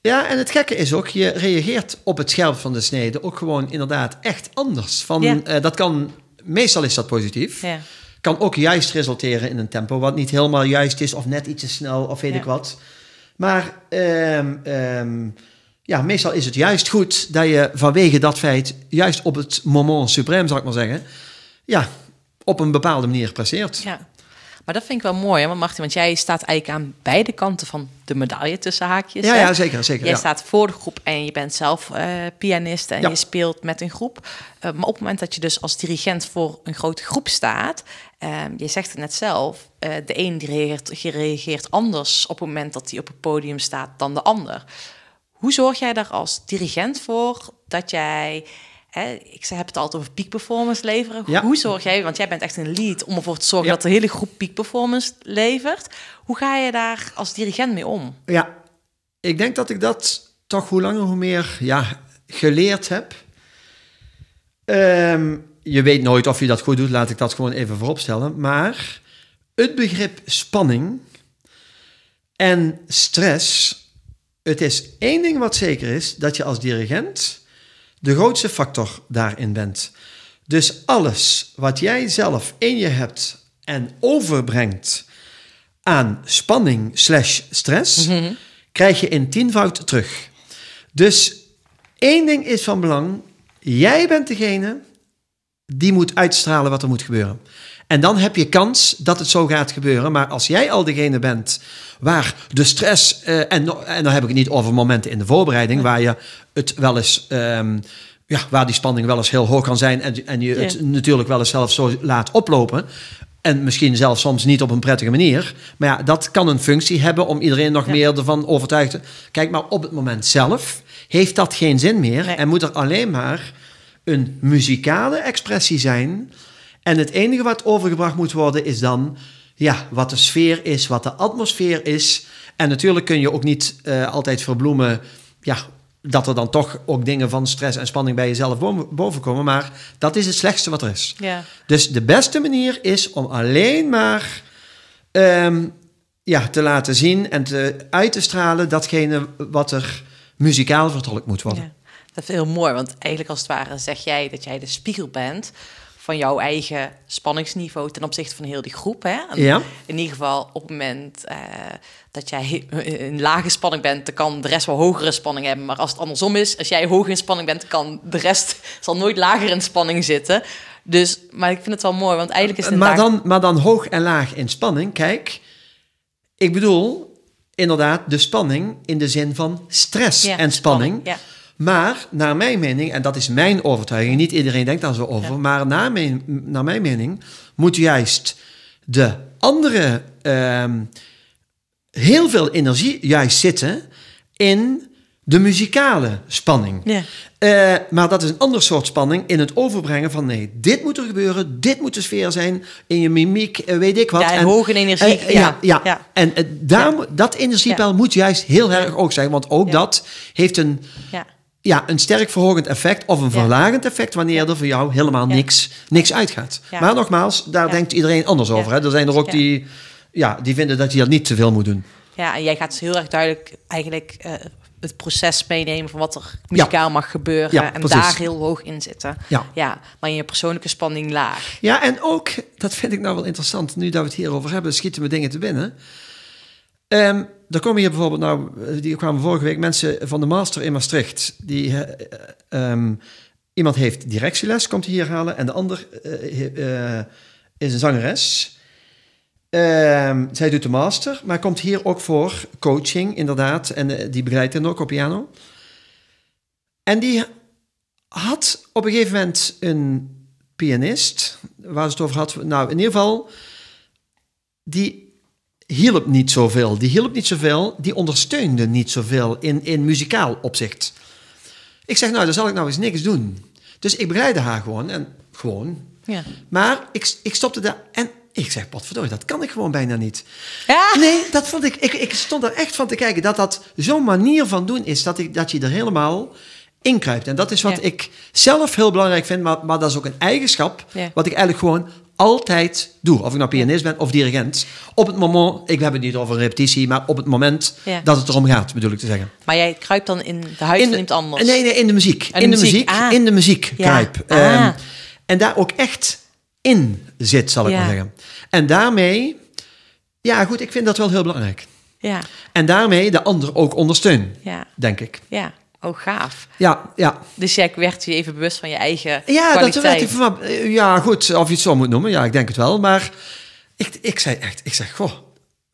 Ja, en het gekke is ook, je reageert op het scherp van de snede ook gewoon inderdaad echt anders. Van, eh, dat kan, meestal is dat positief. Ja. Kan ook juist resulteren in een tempo wat niet helemaal juist is of net iets te snel of weet ik wat. Maar ehm, ehm, ja, meestal is het juist goed dat je vanwege dat feit, juist op het moment supreme, zou ik maar zeggen, ja, op een bepaalde manier presteert. Ja. Maar dat vind ik wel mooi, want Martin, want jij staat eigenlijk aan beide kanten van de medaille tussen haakjes. Ja, ja zeker, zeker. Jij staat voor de groep en je bent zelf eh, pianist en je speelt met een groep. Eh, maar op het moment dat je dus als dirigent voor een grote groep staat, uh, je zegt het net zelf, eh, de een die reageert, reageert anders op het moment dat hij op het podium staat dan de ander. Hoe zorg jij daar als dirigent voor dat jij Hè, ik heb het altijd over piekperformance leveren. Hoe zorg jij, want jij bent echt een lead om ervoor te zorgen dat de hele groep piekperformance levert. Hoe ga je daar als dirigent mee om? Ja, ik denk dat ik dat toch hoe langer hoe meer ja, geleerd heb. Ehm, je weet nooit of je dat goed doet, laat ik dat gewoon even vooropstellen. Maar het begrip spanning en stress. Het is één ding wat zeker is: dat je als dirigent de grootste factor daarin bent. Dus alles wat jij zelf in je hebt en overbrengt aan spanning slash stress, mhm. krijg je in tienvoud terug. Dus één ding is van belang. Jij bent degene die moet uitstralen wat er moet gebeuren. En dan heb je kans dat het zo gaat gebeuren. Maar als jij al degene bent waar de stress, uh, en, en dan heb ik het niet over momenten in de voorbereiding, waar je het wel eens. Ehm, ja, waar die spanning wel eens heel hoog kan zijn en, en je het natuurlijk wel eens zelf zo laat oplopen. En misschien zelfs soms niet op een prettige manier. Maar ja, dat kan een functie hebben om iedereen nog meer ervan overtuigd te... Kijk, maar op het moment zelf heeft dat geen zin meer. En moet er alleen maar een muzikale expressie zijn en het enige wat overgebracht moet worden is dan ja, wat de sfeer is, wat de atmosfeer is. En natuurlijk kun je ook niet eh, altijd verbloemen ja, dat er dan toch ook dingen van stress en spanning bij jezelf bovenkomen. Maar dat is het slechtste wat er is. Ja. Dus de beste manier is om alleen maar ehm, ja, te laten zien en te, uit te stralen datgene wat er muzikaal vertolkt moet worden. Dat is heel mooi, want eigenlijk als het ware zeg jij dat jij de spiegel bent van jouw eigen spanningsniveau ten opzichte van heel die groep. Hè? Ja. In ieder geval op het moment eh, dat jij <laughs> in lage spanning bent, dan kan de rest wel hogere spanning hebben. Maar als het andersom is, als jij hoog in spanning bent, kan de rest <laughs> zal nooit lager in spanning zitten. Dus, maar ik vind het wel mooi, want eigenlijk is het. Maar, dan, maar dan hoog en laag in spanning. Kijk, ik bedoel inderdaad de spanning in de zin van stress en spanning. ja. Maar naar mijn mening, en dat is mijn overtuiging, niet iedereen denkt daar zo over, maar naar mijn, naar mijn mening moet juist de andere ehm, heel veel energie juist zitten in de muzikale spanning. Ja. Eh, maar dat is een ander soort spanning in het overbrengen van nee, dit moet er gebeuren, dit moet de sfeer zijn, in je mimiek, eh, weet ik wat. Ja, en, hoge energie. ja, ja, ja, ja, En eh, daar, dat energiepeil moet juist heel erg ook zijn, want ook dat heeft een ja, een sterk verhogend effect of een verlagend effect wanneer er voor jou helemaal niks, niks uitgaat. Maar nogmaals, daar denkt iedereen anders over. Hè? Er zijn er ook die, ja, die vinden dat je dat niet te veel moet doen. Ja, en jij gaat dus heel erg duidelijk eigenlijk eh, het proces meenemen van wat er muzikaal mag gebeuren. en daar heel hoog in zitten. Ja. ja. maar in je persoonlijke spanning laag. Ja, en ook, dat vind ik nou wel interessant, nu dat we het hierover hebben, schieten we dingen te binnen. Um, er komen hier bijvoorbeeld, nou, eh, die kwamen vorige week mensen van de master in Maastricht. Die, uh, iemand heeft directieles, komt hier halen. En de ander is een zangeres. Ehm, zij doet de master, maar komt hier ook voor coaching, inderdaad. En die begeleidt hen ook op piano. En die had op een gegeven moment een pianist, waar ze het over had. Nou, in ieder geval, die hielp niet zoveel. Die hielp niet zoveel, die ondersteunde niet zoveel in, in muzikaal opzicht. Ik zeg, nou, dan zal ik nou eens niks doen. Dus ik begeleidde haar gewoon en gewoon. Ja. Maar ik, ik stopte daar en ik zeg, potverdorie, dat kan ik gewoon bijna niet. Ja. Nee, dat vond ik, ik, ik stond er echt van te kijken dat dat zo'n manier van doen is dat, ik, dat je er helemaal inkruipt. En dat is wat ik zelf heel belangrijk vind, maar, maar dat is ook een eigenschap wat ik eigenlijk gewoon altijd doe. Of ik nou pianist ben of dirigent. Op het moment, ik heb het niet over een repetitie, maar op het moment dat het erom gaat, bedoel ik te zeggen. Maar jij kruipt dan in de huis in anders? Nee, nee, in de muziek. in de muziek, ah. in de muziek ja. Ah. Ehm, en daar ook echt in zit, zal ik maar zeggen. En daarmee, ja goed, ik vind dat wel heel belangrijk. Ja. En daarmee de ander ook ondersteunen, denk ik. Ja. Oh, gaaf. Ja, ja. Dus jij werd je even bewust van je eigen ja, dat werd ik van, ja, goed, of je het zo moet noemen. Ja, ik denk het wel. Maar ik, ik zei echt, ik zeg, god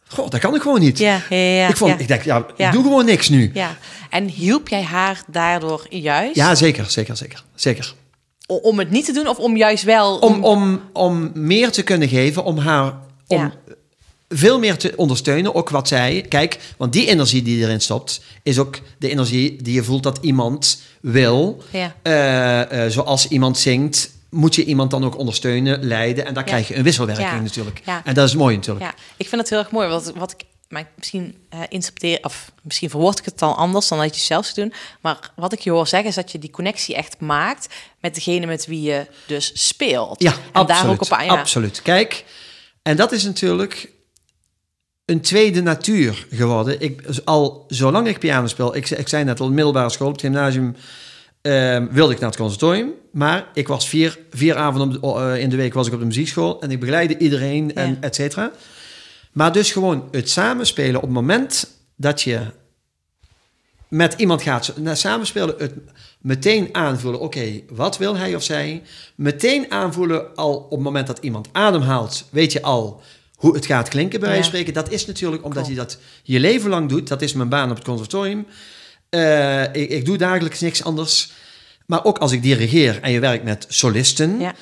goh, dat kan ik gewoon niet. Ja, ja, ik, vond, ik denk, ja, ja, ik doe gewoon niks nu. Ja. En hielp jij haar daardoor juist? Ja, zeker, zeker, zeker, zeker. Om het niet te doen of om juist wel... Om, om, om, om meer te kunnen geven, om haar... Om, veel meer te ondersteunen, ook wat zij... Kijk, want die energie die erin stopt, is ook de energie die je voelt dat iemand wil. Ja. Eh, eh, zoals iemand zingt, moet je iemand dan ook ondersteunen, leiden. En daar krijg je een wisselwerking natuurlijk. En dat is mooi natuurlijk. Ja. Ik vind het heel erg mooi, wat wat ik... misschien uh, interpreteer, of misschien verwoord ik het dan anders dan dat je zelf zou doen. Maar wat ik je hoor zeggen is dat je die connectie echt maakt met degene met wie je dus speelt. Ja, en absoluut. Daar ook op Absoluut. Kijk, en dat is natuurlijk een tweede natuur geworden. Ik, al zolang ik piano speel, ik, ik zei net al, middelbare school, op het gymnasium, ehm, wilde ik naar het conservatorium. Maar ik was vier, vier avonden eh, in de week was ik op de muziekschool en ik begeleidde iedereen, en et cetera. Maar dus gewoon het samenspelen op het moment dat je met iemand gaat naar samenspelen, het meteen aanvoelen. Oké, wat wil hij of zij? Meteen aanvoelen al op het moment dat iemand ademhaalt, weet je al hoe het gaat klinken, bij wijze van spreken. Dat is natuurlijk omdat je dat je leven lang doet. Dat is mijn baan op het conservatorium. Eh, ik, ik, doe dagelijks niks anders. Maar ook als ik dirigeer en je werkt met solisten. Ja.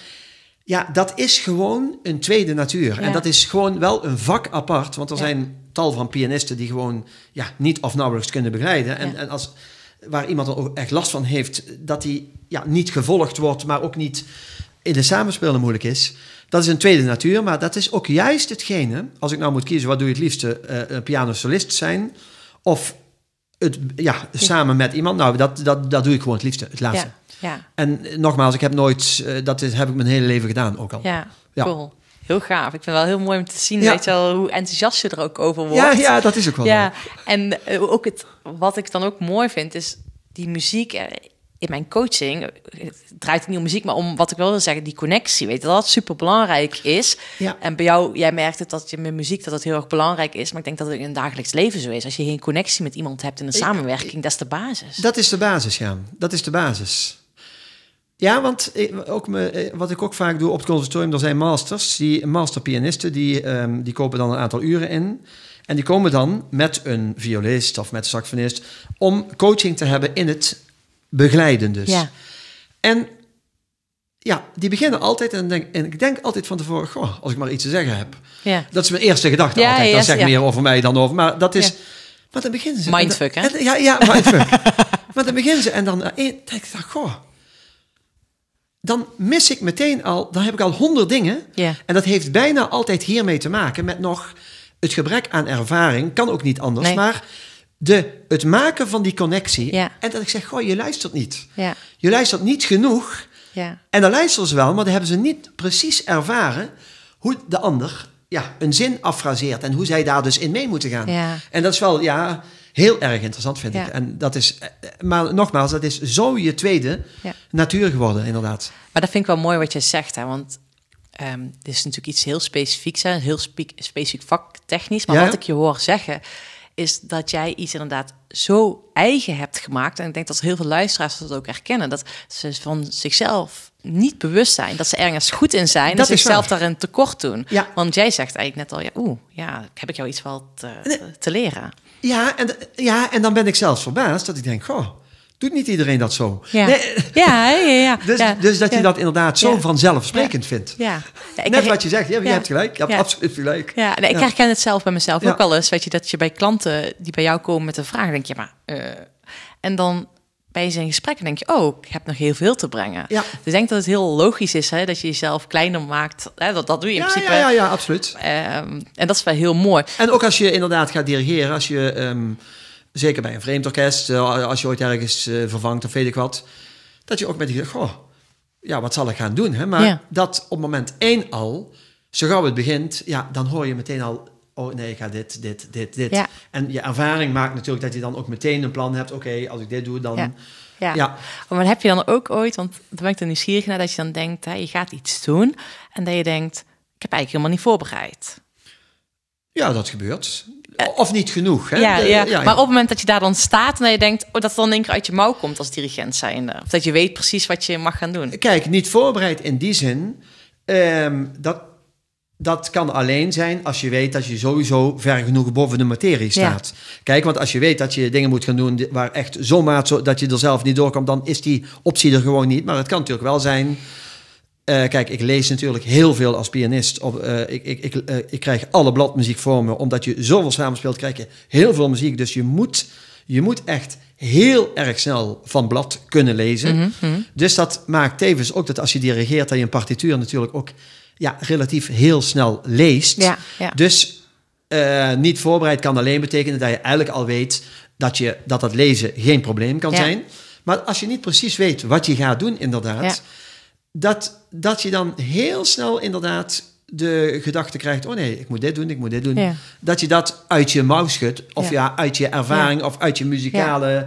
ja dat is gewoon een tweede natuur. En dat is gewoon wel een vak apart. Want er zijn tal van pianisten die gewoon ja, niet of nauwelijks kunnen begeleiden. En, en als, waar iemand er echt last van heeft, dat hij ja, niet gevolgd wordt, maar ook niet in de samenspelen moeilijk is. Dat is een tweede natuur, maar dat is ook juist hetgene, als ik nou moet kiezen, wat doe je het liefste, Een eh, eh, pianosolist zijn of het, ja, samen met iemand. Nou, dat, dat, dat doe ik gewoon het liefste, het laatste. Ja, ja. En nogmaals, ik heb nooit, eh, dat is, heb ik mijn hele leven gedaan ook al. Ja, cool. Heel gaaf. Ik vind wel heel mooi om te zien, weet je wel, hoe enthousiast je er ook over wordt. Ja, ja dat is ook wel. Ja, en ook het, wat ik dan ook mooi vind, is die muziek in mijn coaching eh, draait het niet om muziek, maar om wat ik wil zeggen, die connectie. Weet je, dat super belangrijk is. Ja. En bij jou, jij merkt het dat je met muziek dat dat heel erg belangrijk is. Maar ik denk dat het in het dagelijks leven zo is. Als je geen connectie met iemand hebt in een samenwerking, dat is de basis. Dat is de basis, ja. Dat is de basis. Ja, want eh, ook me, eh, wat ik ook vaak doe op het conservatorium, er zijn masters, die masterpianisten, die, ehm, die kopen dan een aantal uren in. En die komen dan met een violist of met een saxofonist om coaching te hebben in het begeleiden dus. Ja. En ja, die beginnen altijd en, ik denk altijd van tevoren, goh, als ik maar iets te zeggen heb. Ja. Dat is mijn eerste gedachte altijd. Dan zeg zegt meer over mij dan over, maar dat is... Maar dan beginnen ze... Mindfuck, hè? ja, ja, mindfuck. <laughs> maar dan beginnen ze en dan en, eh, denk ik, goh... Dan mis ik meteen al, dan heb ik al honderd dingen. En dat heeft bijna altijd hiermee te maken met nog het gebrek aan ervaring. Kan ook niet anders, nee. maar het maken van die connectie. En dat ik zeg, goh, je luistert niet. Ja. Je luistert niet genoeg. Ja. En dan luisteren ze wel, maar dan hebben ze niet precies ervaren hoe de ander ja, een zin affraseert en hoe zij daar dus in mee moeten gaan. En dat is wel ja, heel erg interessant, vind ik. En dat is, maar nogmaals, dat is zo je tweede natuur geworden, inderdaad. Maar dat vind ik wel mooi wat je zegt, hè? want um, dit is natuurlijk iets heel specifieks, hè? heel specifiek vaktechnisch. Maar wat ik je hoor zeggen, is dat jij iets inderdaad zo eigen hebt gemaakt. En ik denk dat heel veel luisteraars dat ook herkennen. Dat ze van zichzelf niet bewust zijn dat ze ergens goed in zijn dat en zichzelf daar een tekort doen. Want jij zegt eigenlijk net al, ja, oeh, ja, heb ik jou iets wel te, te leren. Ja en, ja, en dan ben ik zelfs verbaasd dat ik denk, goh, doet niet iedereen dat zo. Ja, nee. ja, ja, ja, <laughs> Dus, dus dat je dat inderdaad zo vanzelfsprekend vindt. Ja. Net wat je zegt, je hebt gelijk, je hebt absoluut gelijk. Ja, nee, ik herken het zelf bij mezelf ook wel eens. Weet je, dat je bij klanten die bij jou komen met een vraag, denk je maar... Eh, en dan bij zijn gesprekken denk je, oh, ik heb nog heel veel te brengen. Ja. Dus ik denk dat het heel logisch is hè, dat je jezelf kleiner maakt. Hè, dat, dat doe je in ja, principe. Ja, ja, ja absoluut. Ehm, en dat is wel heel mooi. En ook als je inderdaad gaat dirigeren, als je ehm, zeker bij een vreemd orkest, eh, als je ooit ergens eh, vervangt of weet ik wat, dat je ook met die, goh, ja, wat zal ik gaan doen? Hè? Maar dat op moment één al, zo gauw het begint, ja, dan hoor je meteen al, oh nee, ik ga dit, dit, dit, dit. Ja. En je ervaring maakt natuurlijk dat je dan ook meteen een plan hebt, oké, als ik dit doe, dan... Ja. Ja. Oh, maar heb je dan ook ooit, want dan ben ik er nieuwsgierig naar, dat je dan denkt, hè, je gaat iets doen en dat je denkt, ik heb eigenlijk helemaal niet voorbereid. Ja, dat gebeurt. Eh, of niet genoeg. Hè? Ja, Maar op het moment dat je daar dan staat en je denkt oh, dat het dan een keer uit je mouw komt als dirigent zijnde. Of dat je weet precies wat je mag gaan doen. Kijk, niet voorbereid in die zin. Ehm, dat, dat kan alleen zijn als je weet dat je sowieso ver genoeg boven de materie staat. Kijk, want als je weet dat je dingen moet gaan doen waar echt zo dat je er zelf niet doorkomt, dan is die optie er gewoon niet. Maar dat kan natuurlijk wel zijn eh, kijk, ik lees natuurlijk heel veel als pianist. Op, eh, ik, ik, ik, eh, ik krijg alle bladmuziek voor me. Omdat je zoveel samen speelt, krijg je heel veel muziek. Dus je moet, je moet echt heel erg snel van blad kunnen lezen. Mhm, mhm. Dus dat maakt tevens ook dat als je dirigeert... dat je een partituur natuurlijk ook ja, relatief heel snel leest. Dus niet voorbereid kan alleen betekenen dat je eigenlijk al weet... dat je, dat, dat lezen geen probleem kan zijn. Maar als je niet precies weet wat je gaat doen inderdaad dat, dat je dan heel snel inderdaad de gedachte krijgt: oh nee, ik moet dit doen, ik moet dit doen. Dat je dat uit je mouw schudt, of ja, uit je ervaring of uit je muzikale.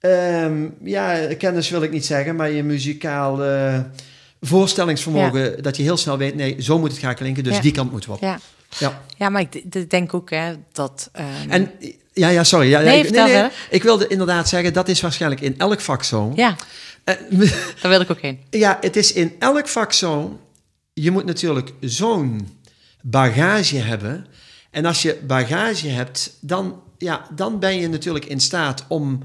Ehm, ja. kennis wil ik niet zeggen, maar je muzikale voorstellingsvermogen. Dat je heel snel weet: nee, zo moet het gaan klinken, dus die kant moet wat Ja. Ja. ja, maar ik denk ook hè, dat. Ehm, en ja, ja, sorry. Ja, nee, ik, nee, nee, ik wilde inderdaad zeggen, dat is waarschijnlijk in elk vak zo. Ja. Eh, <laughs> Daar wil ik ook heen. Ja, het is in elk vak zo. Je moet natuurlijk zo'n bagage hebben. En als je bagage hebt, dan, ja, dan ben je natuurlijk in staat om,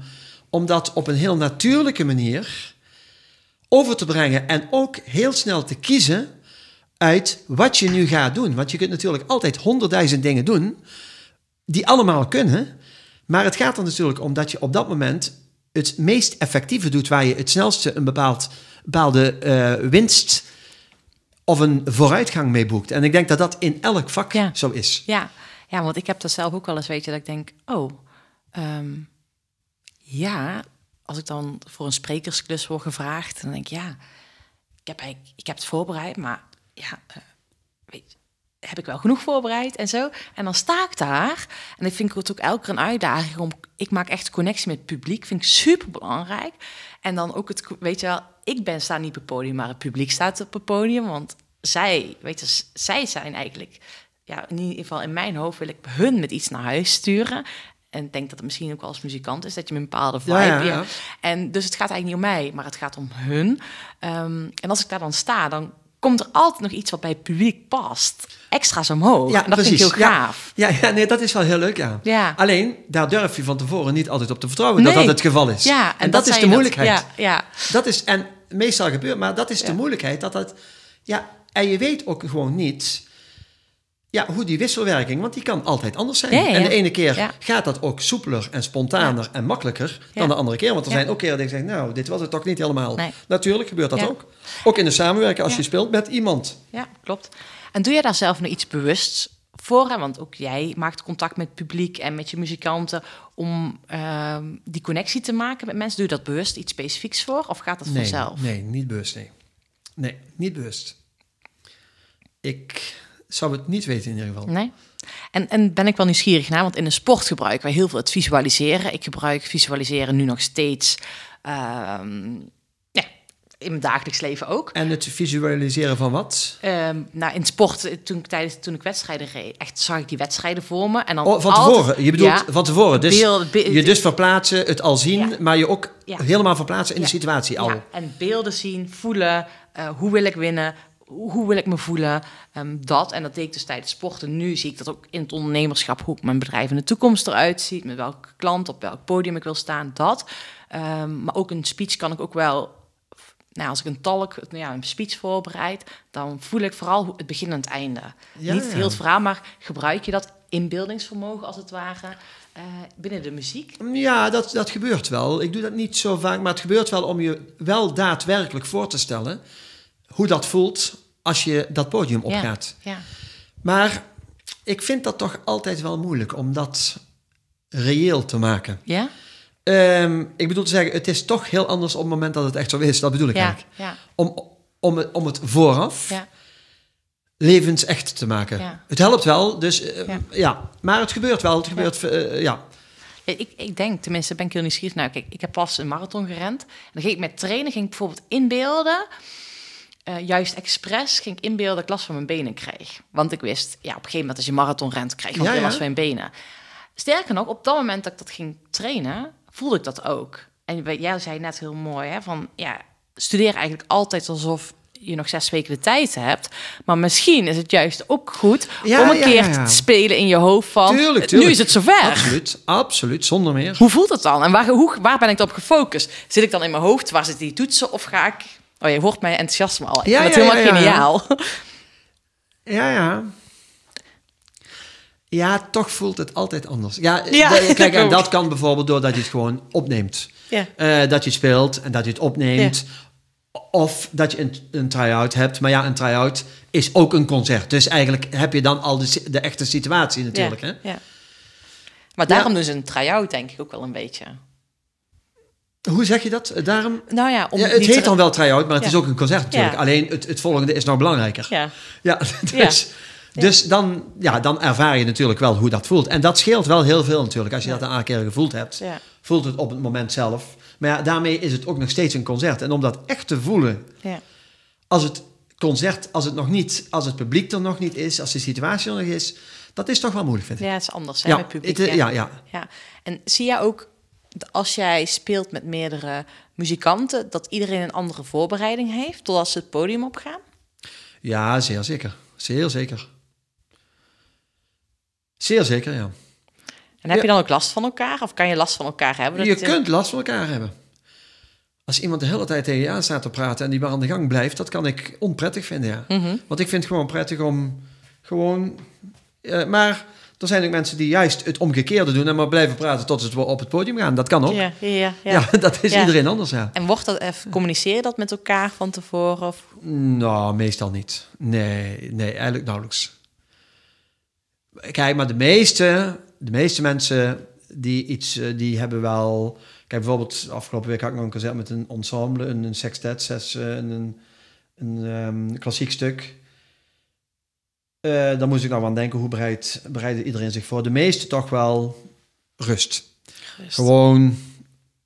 om dat op een heel natuurlijke manier over te brengen. En ook heel snel te kiezen uit wat je nu gaat doen. Want je kunt natuurlijk altijd honderdduizend dingen doen, die allemaal kunnen. Maar het gaat er natuurlijk om dat je op dat moment het meest effectieve doet, waar je het snelste een bepaald, bepaalde eh, winst of een vooruitgang mee boekt. En ik denk dat dat in elk vak ja. zo is. Ja. ja, want ik heb dat zelf ook wel eens, weet dat ik denk, oh, ehm, ja, als ik dan voor een sprekersklus word gevraagd, dan denk ik, ja, ik heb, ik heb het voorbereid, maar ja, uh, weet, heb ik wel genoeg voorbereid en zo. En dan sta ik daar. En ik vind het ook elke keer een uitdaging. Om, ik maak echt connectie met het publiek. Vind ik super belangrijk. En dan ook het, weet je wel, ik ben sta niet op podium, maar het publiek staat op het podium. Want zij, weet je, zij zijn eigenlijk, ja, in ieder geval in mijn hoofd wil ik hun met iets naar huis sturen. En denk dat het misschien ook als muzikant is dat je een bepaalde vibe. Ja, En dus het gaat eigenlijk niet om mij, maar het gaat om hun. Ehm, en als ik daar dan sta, dan komt er altijd nog iets wat bij het publiek past. Extra's omhoog. Ja, dat precies. vind ik heel gaaf. Ja, ja, nee, dat is wel heel leuk, ja. ja. Alleen, daar durf je van tevoren niet altijd op te vertrouwen dat dat het geval is. Ja, en, dat, is de moeilijkheid. ja, Dat is, en meestal gebeurt, maar dat is de moeilijkheid. Dat dat, ja, en je weet ook gewoon niet ja, hoe die wisselwerking, want die kan altijd anders zijn. En de ene keer gaat dat ook soepeler en spontaner en makkelijker dan de andere keer. Want er zijn ook keren dat ik zeg, nou, dit was het toch niet helemaal. Natuurlijk gebeurt dat ook. Ook in de samenwerking als je speelt met iemand. Ja, klopt. En doe je daar zelf nog iets bewust voor? Want ook jij maakt contact met het publiek en met je muzikanten om ehm, die connectie te maken met mensen. Doe je dat bewust iets specifieks voor of gaat dat vanzelf? Nee, niet bewust, nee. Nee, niet bewust. Ik zou het niet weten in ieder geval. Nee. En, en ben ik wel nieuwsgierig naar, want in de sport gebruiken wij heel veel het visualiseren. Ik gebruik visualiseren nu nog steeds. Ehm, ja. in mijn dagelijks leven ook. En het visualiseren van wat? Ehm, nou, in sport, eh, toen, tijdens, toen ik wedstrijden reed, echt zag ik die wedstrijden voor me. En dan oh, van tevoren? Je bedoelt van tevoren. Dus je dus verplaatsen, het al zien, maar je ook helemaal verplaatsen in de situatie al. en beelden zien, voelen, uh, hoe wil ik winnen, hoe wil ik me voelen? Ehm, dat, en dat deed ik dus tijdens sporten. Nu zie ik dat ook in het ondernemerschap, hoe ik mijn bedrijf in de toekomst eruit ziet, met welke klant, op welk podium ik wil staan, dat. Ehm, maar ook een speech kan ik ook wel, nou, als ik een talk, nou ja, een speech voorbereid, dan voel ik vooral het begin en het einde. Ja, Niet heel het verhaal, maar gebruik je dat inbeeldingsvermogen als het ware eh, binnen de muziek? Ja, dat, dat gebeurt wel. Ik doe dat niet zo vaak, maar het gebeurt wel om je wel daadwerkelijk voor te stellen hoe dat voelt als je dat podium opgaat. Ja, ja. Maar ik vind dat toch altijd wel moeilijk om dat reëel te maken. Ja? Ehm, ik bedoel te zeggen, het is toch heel anders op het moment dat het echt zo is. Dat bedoel ik eigenlijk. Ja. Om, om, het, om het vooraf ja. levensecht te maken. Het helpt wel, dus eh, ja. Maar het gebeurt wel, het gebeurt, eh, eh, ja. Ik, ik, denk, tenminste ben ik heel nieuwsgierig. Nou, kijk, ik heb pas een marathon gerend. En dan ging ik met trainen, ging ik bijvoorbeeld inbeelden... Eh, juist expres ging ik inbeelden dat ik last van mijn benen kreeg. Want ik wist, ja, op een gegeven moment als je marathon rent, krijg je ja, last van je benen. Sterker nog, op dat moment dat ik dat ging trainen, voelde ik dat ook. En jij zei net heel mooi, hè, van ja, studeer eigenlijk altijd alsof je nog zes weken de tijd hebt. Maar misschien is het juist ook goed om een keer te spelen in je hoofd van... Tuurlijk, Nu is het zover. Absoluut, absoluut, zonder meer. Hoe voelt het dan? En waar, hoe, waar ben ik dan op gefocust? Zit ik dan in mijn hoofd, waar zit die toetsen? Of ga ik Oh, je hoort mijn enthousiasme al. ja, dat is helemaal ja, geniaal. <laughs> Ja, ja. Ja, toch voelt het altijd anders. Ja, <laughs> kijk, en dat kan bijvoorbeeld doordat je het gewoon opneemt. Ja. Eh, dat je speelt en dat je het opneemt. Of dat je een, een try-out hebt. Maar ja, een try-out is ook een concert. Dus eigenlijk heb je dan al de, de echte situatie natuurlijk. Hè? Maar daarom dus een try-out denk ik ook wel een beetje. Hoe zeg je dat? Daarom? Nou ja, om ja, het heet dan wel try-out, maar het is ook een concert natuurlijk. Alleen het, het volgende is nog belangrijker. Ja. <laughs> Dus, ja, dus, dan, ja, dan ervaar je natuurlijk wel hoe dat voelt. En dat scheelt wel heel veel natuurlijk. Als je dat een aantal keer gevoeld hebt, voelt het op het moment zelf. Maar ja, daarmee is het ook nog steeds een concert. En om dat echt te voelen, als het concert, als het nog niet, als het publiek er nog niet is, als de situatie er nog is, dat is toch wel moeilijk, vind ik. Ja, het is anders met publiek. Het, eh, ja, ja. ja. En zie jij ook als jij speelt met meerdere muzikanten, dat iedereen een andere voorbereiding heeft totdat ze het podium opgaan? Ja, zeer zeker. Zeer zeker. Zeer zeker, ja. En heb je dan ook last van elkaar? Of kan je last van elkaar hebben? je eh, kunt last van elkaar hebben. Als iemand de hele tijd tegen je aan staat te praten en die maar aan de gang blijft, dat kan ik onprettig vinden, ja. Mhm. Want ik vind het gewoon prettig om gewoon... Eh, maar er zijn ook mensen die juist het omgekeerde doen en maar blijven praten tot ze op het podium gaan. Dat kan ook. Ja, ja, ja. ja <laughs> dat is iedereen anders. Ja. En wordt dat, eh, communiceer je dat met elkaar van tevoren? Of? Nou, meestal niet. Nee, nee, eigenlijk nauwelijks. Kijk, maar de meeste, de meeste mensen die iets, eh, die hebben wel... Kijk, bijvoorbeeld afgelopen week had ik nog een concert met een ensemble, een, sextet, zes, eh, een, een, een ehm, klassiek stuk... Eh, dan moest ik nog aan denken, hoe bereid bereidde iedereen zich voor? De meeste toch wel rust. rust. Gewoon,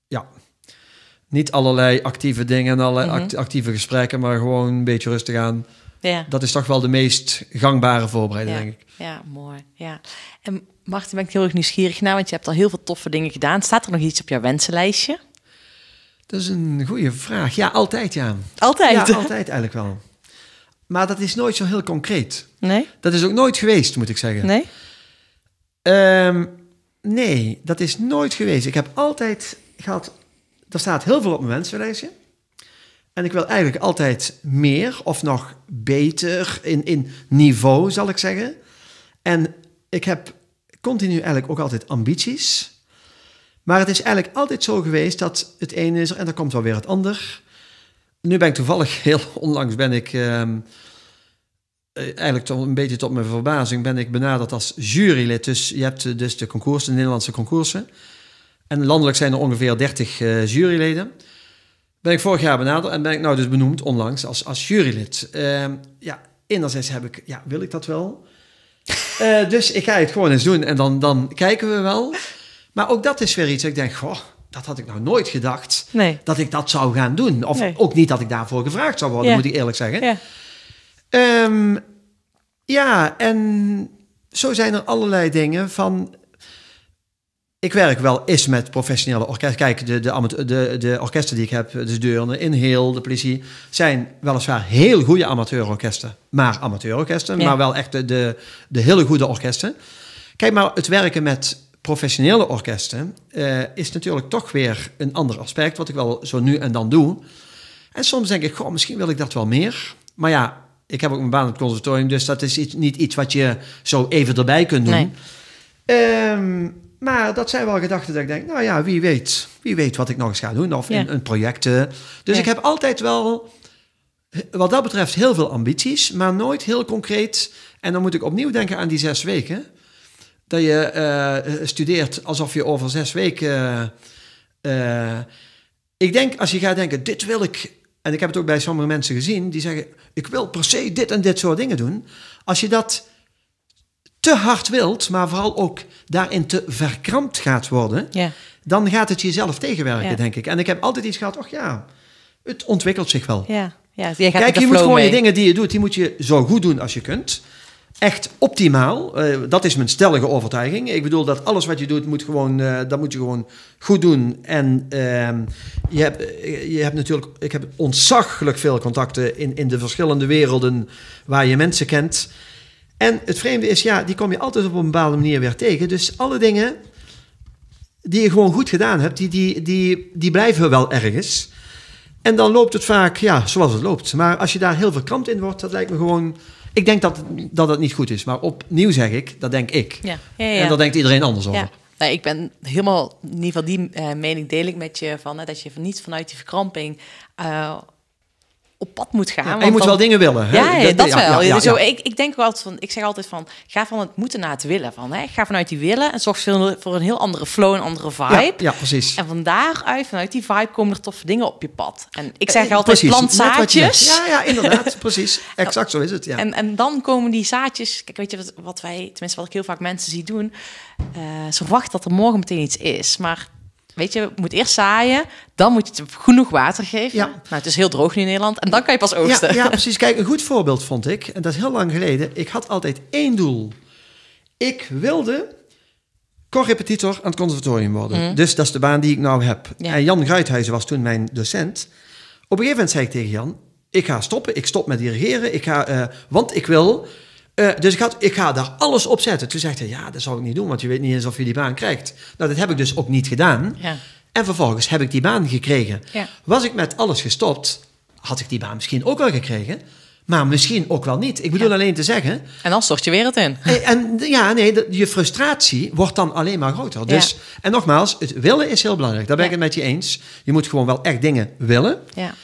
ja. Niet allerlei actieve dingen en allerlei mhm. actieve gesprekken, maar gewoon een beetje rustig aan. Ja. Dat is toch wel de meest gangbare voorbereiding, denk ik. Ja, mooi. Ja. En Martin, ben ik heel erg nieuwsgierig naar, want je hebt al heel veel toffe dingen gedaan. Staat er nog iets op jouw wensenlijstje? Dat is een goede vraag. Ja, altijd ja. Altijd? Ja, altijd eigenlijk wel. Maar dat is nooit zo heel concreet. Nee? Dat is ook nooit geweest, moet ik zeggen. Nee? Ehm, nee, dat is nooit geweest. Ik heb altijd gehad... Er staat heel veel op mijn wensenlijstje. En ik wil eigenlijk altijd meer of nog beter in, in niveau, zal ik zeggen. En ik heb continu eigenlijk ook altijd ambities. Maar het is eigenlijk altijd zo geweest dat het ene is er en dan komt wel weer het ander nu ben ik toevallig, <laughs> heel onlangs ben ik... Ehm, eh, eigenlijk toch een beetje tot mijn verbazing ben ik benaderd als jurylid. Dus je hebt eh, dus de concoursen, de Nederlandse concoursen. En landelijk zijn er ongeveer 30 uh, eh, juryleden. Ben ik vorig jaar benaderd en ben ik nou dus benoemd onlangs als, als jurylid. Ehm, ja, enerzijds heb ik, ja, wil ik dat wel? <laughs> dus ik ga het gewoon eens doen en dan, dan kijken we wel. Maar ook dat is weer iets, ik denk, goh, dat had ik nou nooit gedacht nee. dat ik dat zou gaan doen. Of ook niet dat ik daarvoor gevraagd zou worden, moet ik eerlijk zeggen. Ja. Ehm, ja, en zo zijn er allerlei dingen van. Ik werk wel eens met professionele orkesten. Kijk, de, de, de, de orkesten die ik heb, dus Deurne, Heel, de politie, zijn weliswaar heel goede amateurorkesten. Maar amateurorkesten, maar wel echt de, de hele goede orkesten. Kijk, maar het werken met professionele orkesten eh, is natuurlijk toch weer een ander aspect, wat ik wel zo nu en dan doe. En soms denk ik, goh, misschien wil ik dat wel meer. Maar ja, ik heb ook mijn baan op het conservatorium, dus dat is iets, niet iets wat je zo even erbij kunt doen. Ehm, maar dat zijn wel gedachten dat ik denk, nou ja, wie weet. Wie weet wat ik nog eens ga doen of in een project. Eh. dus ik heb altijd wel, wat dat betreft, heel veel ambities, maar nooit heel concreet. En dan moet ik opnieuw denken aan die zes weken dat je eh, studeert alsof je over zes weken. Eh, eh, ik denk als je gaat denken, dit wil ik. En ik heb het ook bij sommige mensen gezien, die zeggen: Ik wil per se dit en dit soort dingen doen. Als je dat te hard wilt, maar vooral ook daarin te verkrampt gaat worden, dan gaat het jezelf tegenwerken, denk ik. En ik heb altijd iets gehad, oh ja, het ontwikkelt zich wel. Ja. Ja, Kijk, je moet gewoon mee. je dingen die je doet, die moet je zo goed doen als je kunt echt optimaal. Eh, dat is mijn stellige overtuiging. Ik bedoel dat alles wat je doet, moet gewoon, uh, dat moet je gewoon goed doen. En ehm, je, hebt, eh, je hebt natuurlijk, ik heb ontzaglijk veel contacten in, in de verschillende werelden waar je mensen kent. En het vreemde is, ja, die kom je altijd op een bepaalde manier weer tegen. Dus alle dingen die je gewoon goed gedaan hebt, die, die, die, die blijven wel ergens. En dan loopt het vaak, ja, zoals het loopt. Maar als je daar heel verkrampt in wordt, dat lijkt me gewoon ik denk dat, dat het niet goed is. Maar opnieuw zeg ik, dat denk ik. Ja. Ja, ja, en dat denkt iedereen anders over. Nou, ik ben helemaal, in ieder geval die eh, mening deel ik met je, van, hè, dat je niet vanuit die verkramping eh, op pad moet gaan. Ja, en je moet wel dingen willen. Hè? Ja, ja, dat, ja, wel. Zo, ik, ik denk altijd van, ik zeg altijd van, ga van het moeten naar het willen. Van, hè? Ga vanuit die willen en zorg voor een heel andere flow, een andere vibe. Ja, precies. En van daaruit, vanuit die vibe, komen er toffe dingen op je pad. En ik zeg eh, altijd, precies, plant zaadjes. Ja, ja, inderdaad, <laughs> precies. Exact zo is het, ja. En, en dan komen die zaadjes, kijk, weet je wat, wat wij, tenminste wat ik heel vaak mensen zie doen, eh, ze verwachten dat er morgen meteen iets is. Maar weet je, moet eerst zaaien, dan moet je genoeg water geven. Ja. Nou, het is heel droog nu in Nederland en dan kan je pas oogsten. Ja, <laughs> precies. Kijk, een goed voorbeeld vond ik, en dat is heel lang geleden. Ik had altijd één doel. Ik wilde correpetitor aan het conservatorium worden. Mhm. Dus dat is de baan die ik nou heb. En Jan Gruithuizen was toen mijn docent. Op een gegeven moment zei ik tegen Jan, ik ga stoppen, ik stop met dirigeren, ik ga, eh, want ik wil eh, dus ik, had, ik ga daar alles op zetten. Toen zegt hij, ja, dat zal ik niet doen, want je weet niet eens of je die baan krijgt. Nou, dat heb ik dus ook niet gedaan. Ja. En vervolgens heb ik die baan gekregen. Was ik met alles gestopt, had ik die baan misschien ook wel gekregen. Maar misschien ook wel niet. Ik bedoel alleen te zeggen. En dan stort je wereld in. Eh, en, ja, nee, je frustratie wordt dan alleen maar groter. Dus, En nogmaals, het willen is heel belangrijk. Daar ben ik het met je eens. Je moet gewoon wel echt dingen willen. Ja.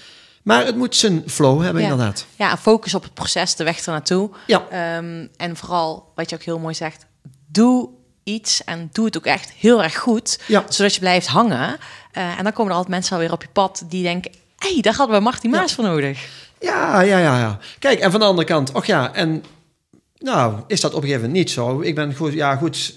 Maar het moet zijn flow hebben, inderdaad. Ja, focus op het proces, de weg ernaartoe. Ja. Ehm, en vooral, wat je ook heel mooi zegt, doe iets en doe het ook echt heel erg goed, zodat je blijft hangen. Eh, en dan komen er altijd mensen alweer op je pad die denken, hé, hey, daar hadden we Marty Maas voor nodig. Ja, ja, ja, ja. Kijk, en van de andere kant, och ja, en nou, is dat op een gegeven moment niet zo. Ik ben goed, ja goed,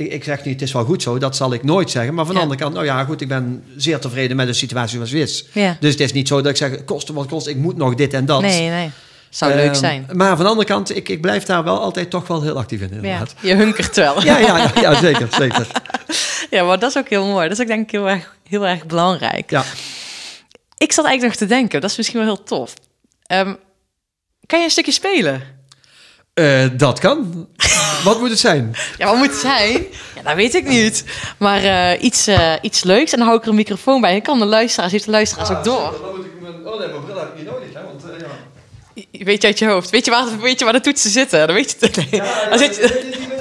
ik, ik, zeg niet, het is wel goed zo, dat zal ik nooit zeggen. Maar van de andere kant, nou ja, goed, ik ben zeer tevreden met de situatie zoals het is. Dus het is niet zo dat ik zeg, koste wat kost, ik moet nog dit en dat. Nee, nee. Zou leuk ehm, zijn. Maar van de andere kant, ik, ik blijf daar wel altijd toch wel heel actief in, Ja, je hunkert wel. ja, ja, ja, zeker, zeker. <laughs> Ja, maar dat is ook heel mooi. Dat is denk ik heel erg, heel erg belangrijk. Ja. Ik zat eigenlijk nog te denken, dat is misschien wel heel tof. Ehm, kan je een stukje spelen? dat kan. wat moet het zijn? Ja, wat moet het zijn? Ja, dat weet ik niet. Maar iets, iets leuks. En dan hou ik er een microfoon bij. En kan de luisteraars, heeft de luisteraars ah, ook door. dan moet ik mijn... Oh nee, mijn bril heb ik niet nodig. Hè, want, ja. Weet je uit je hoofd? Weet je waar, weet je waar de toetsen zitten? Dan weet je het. Nee.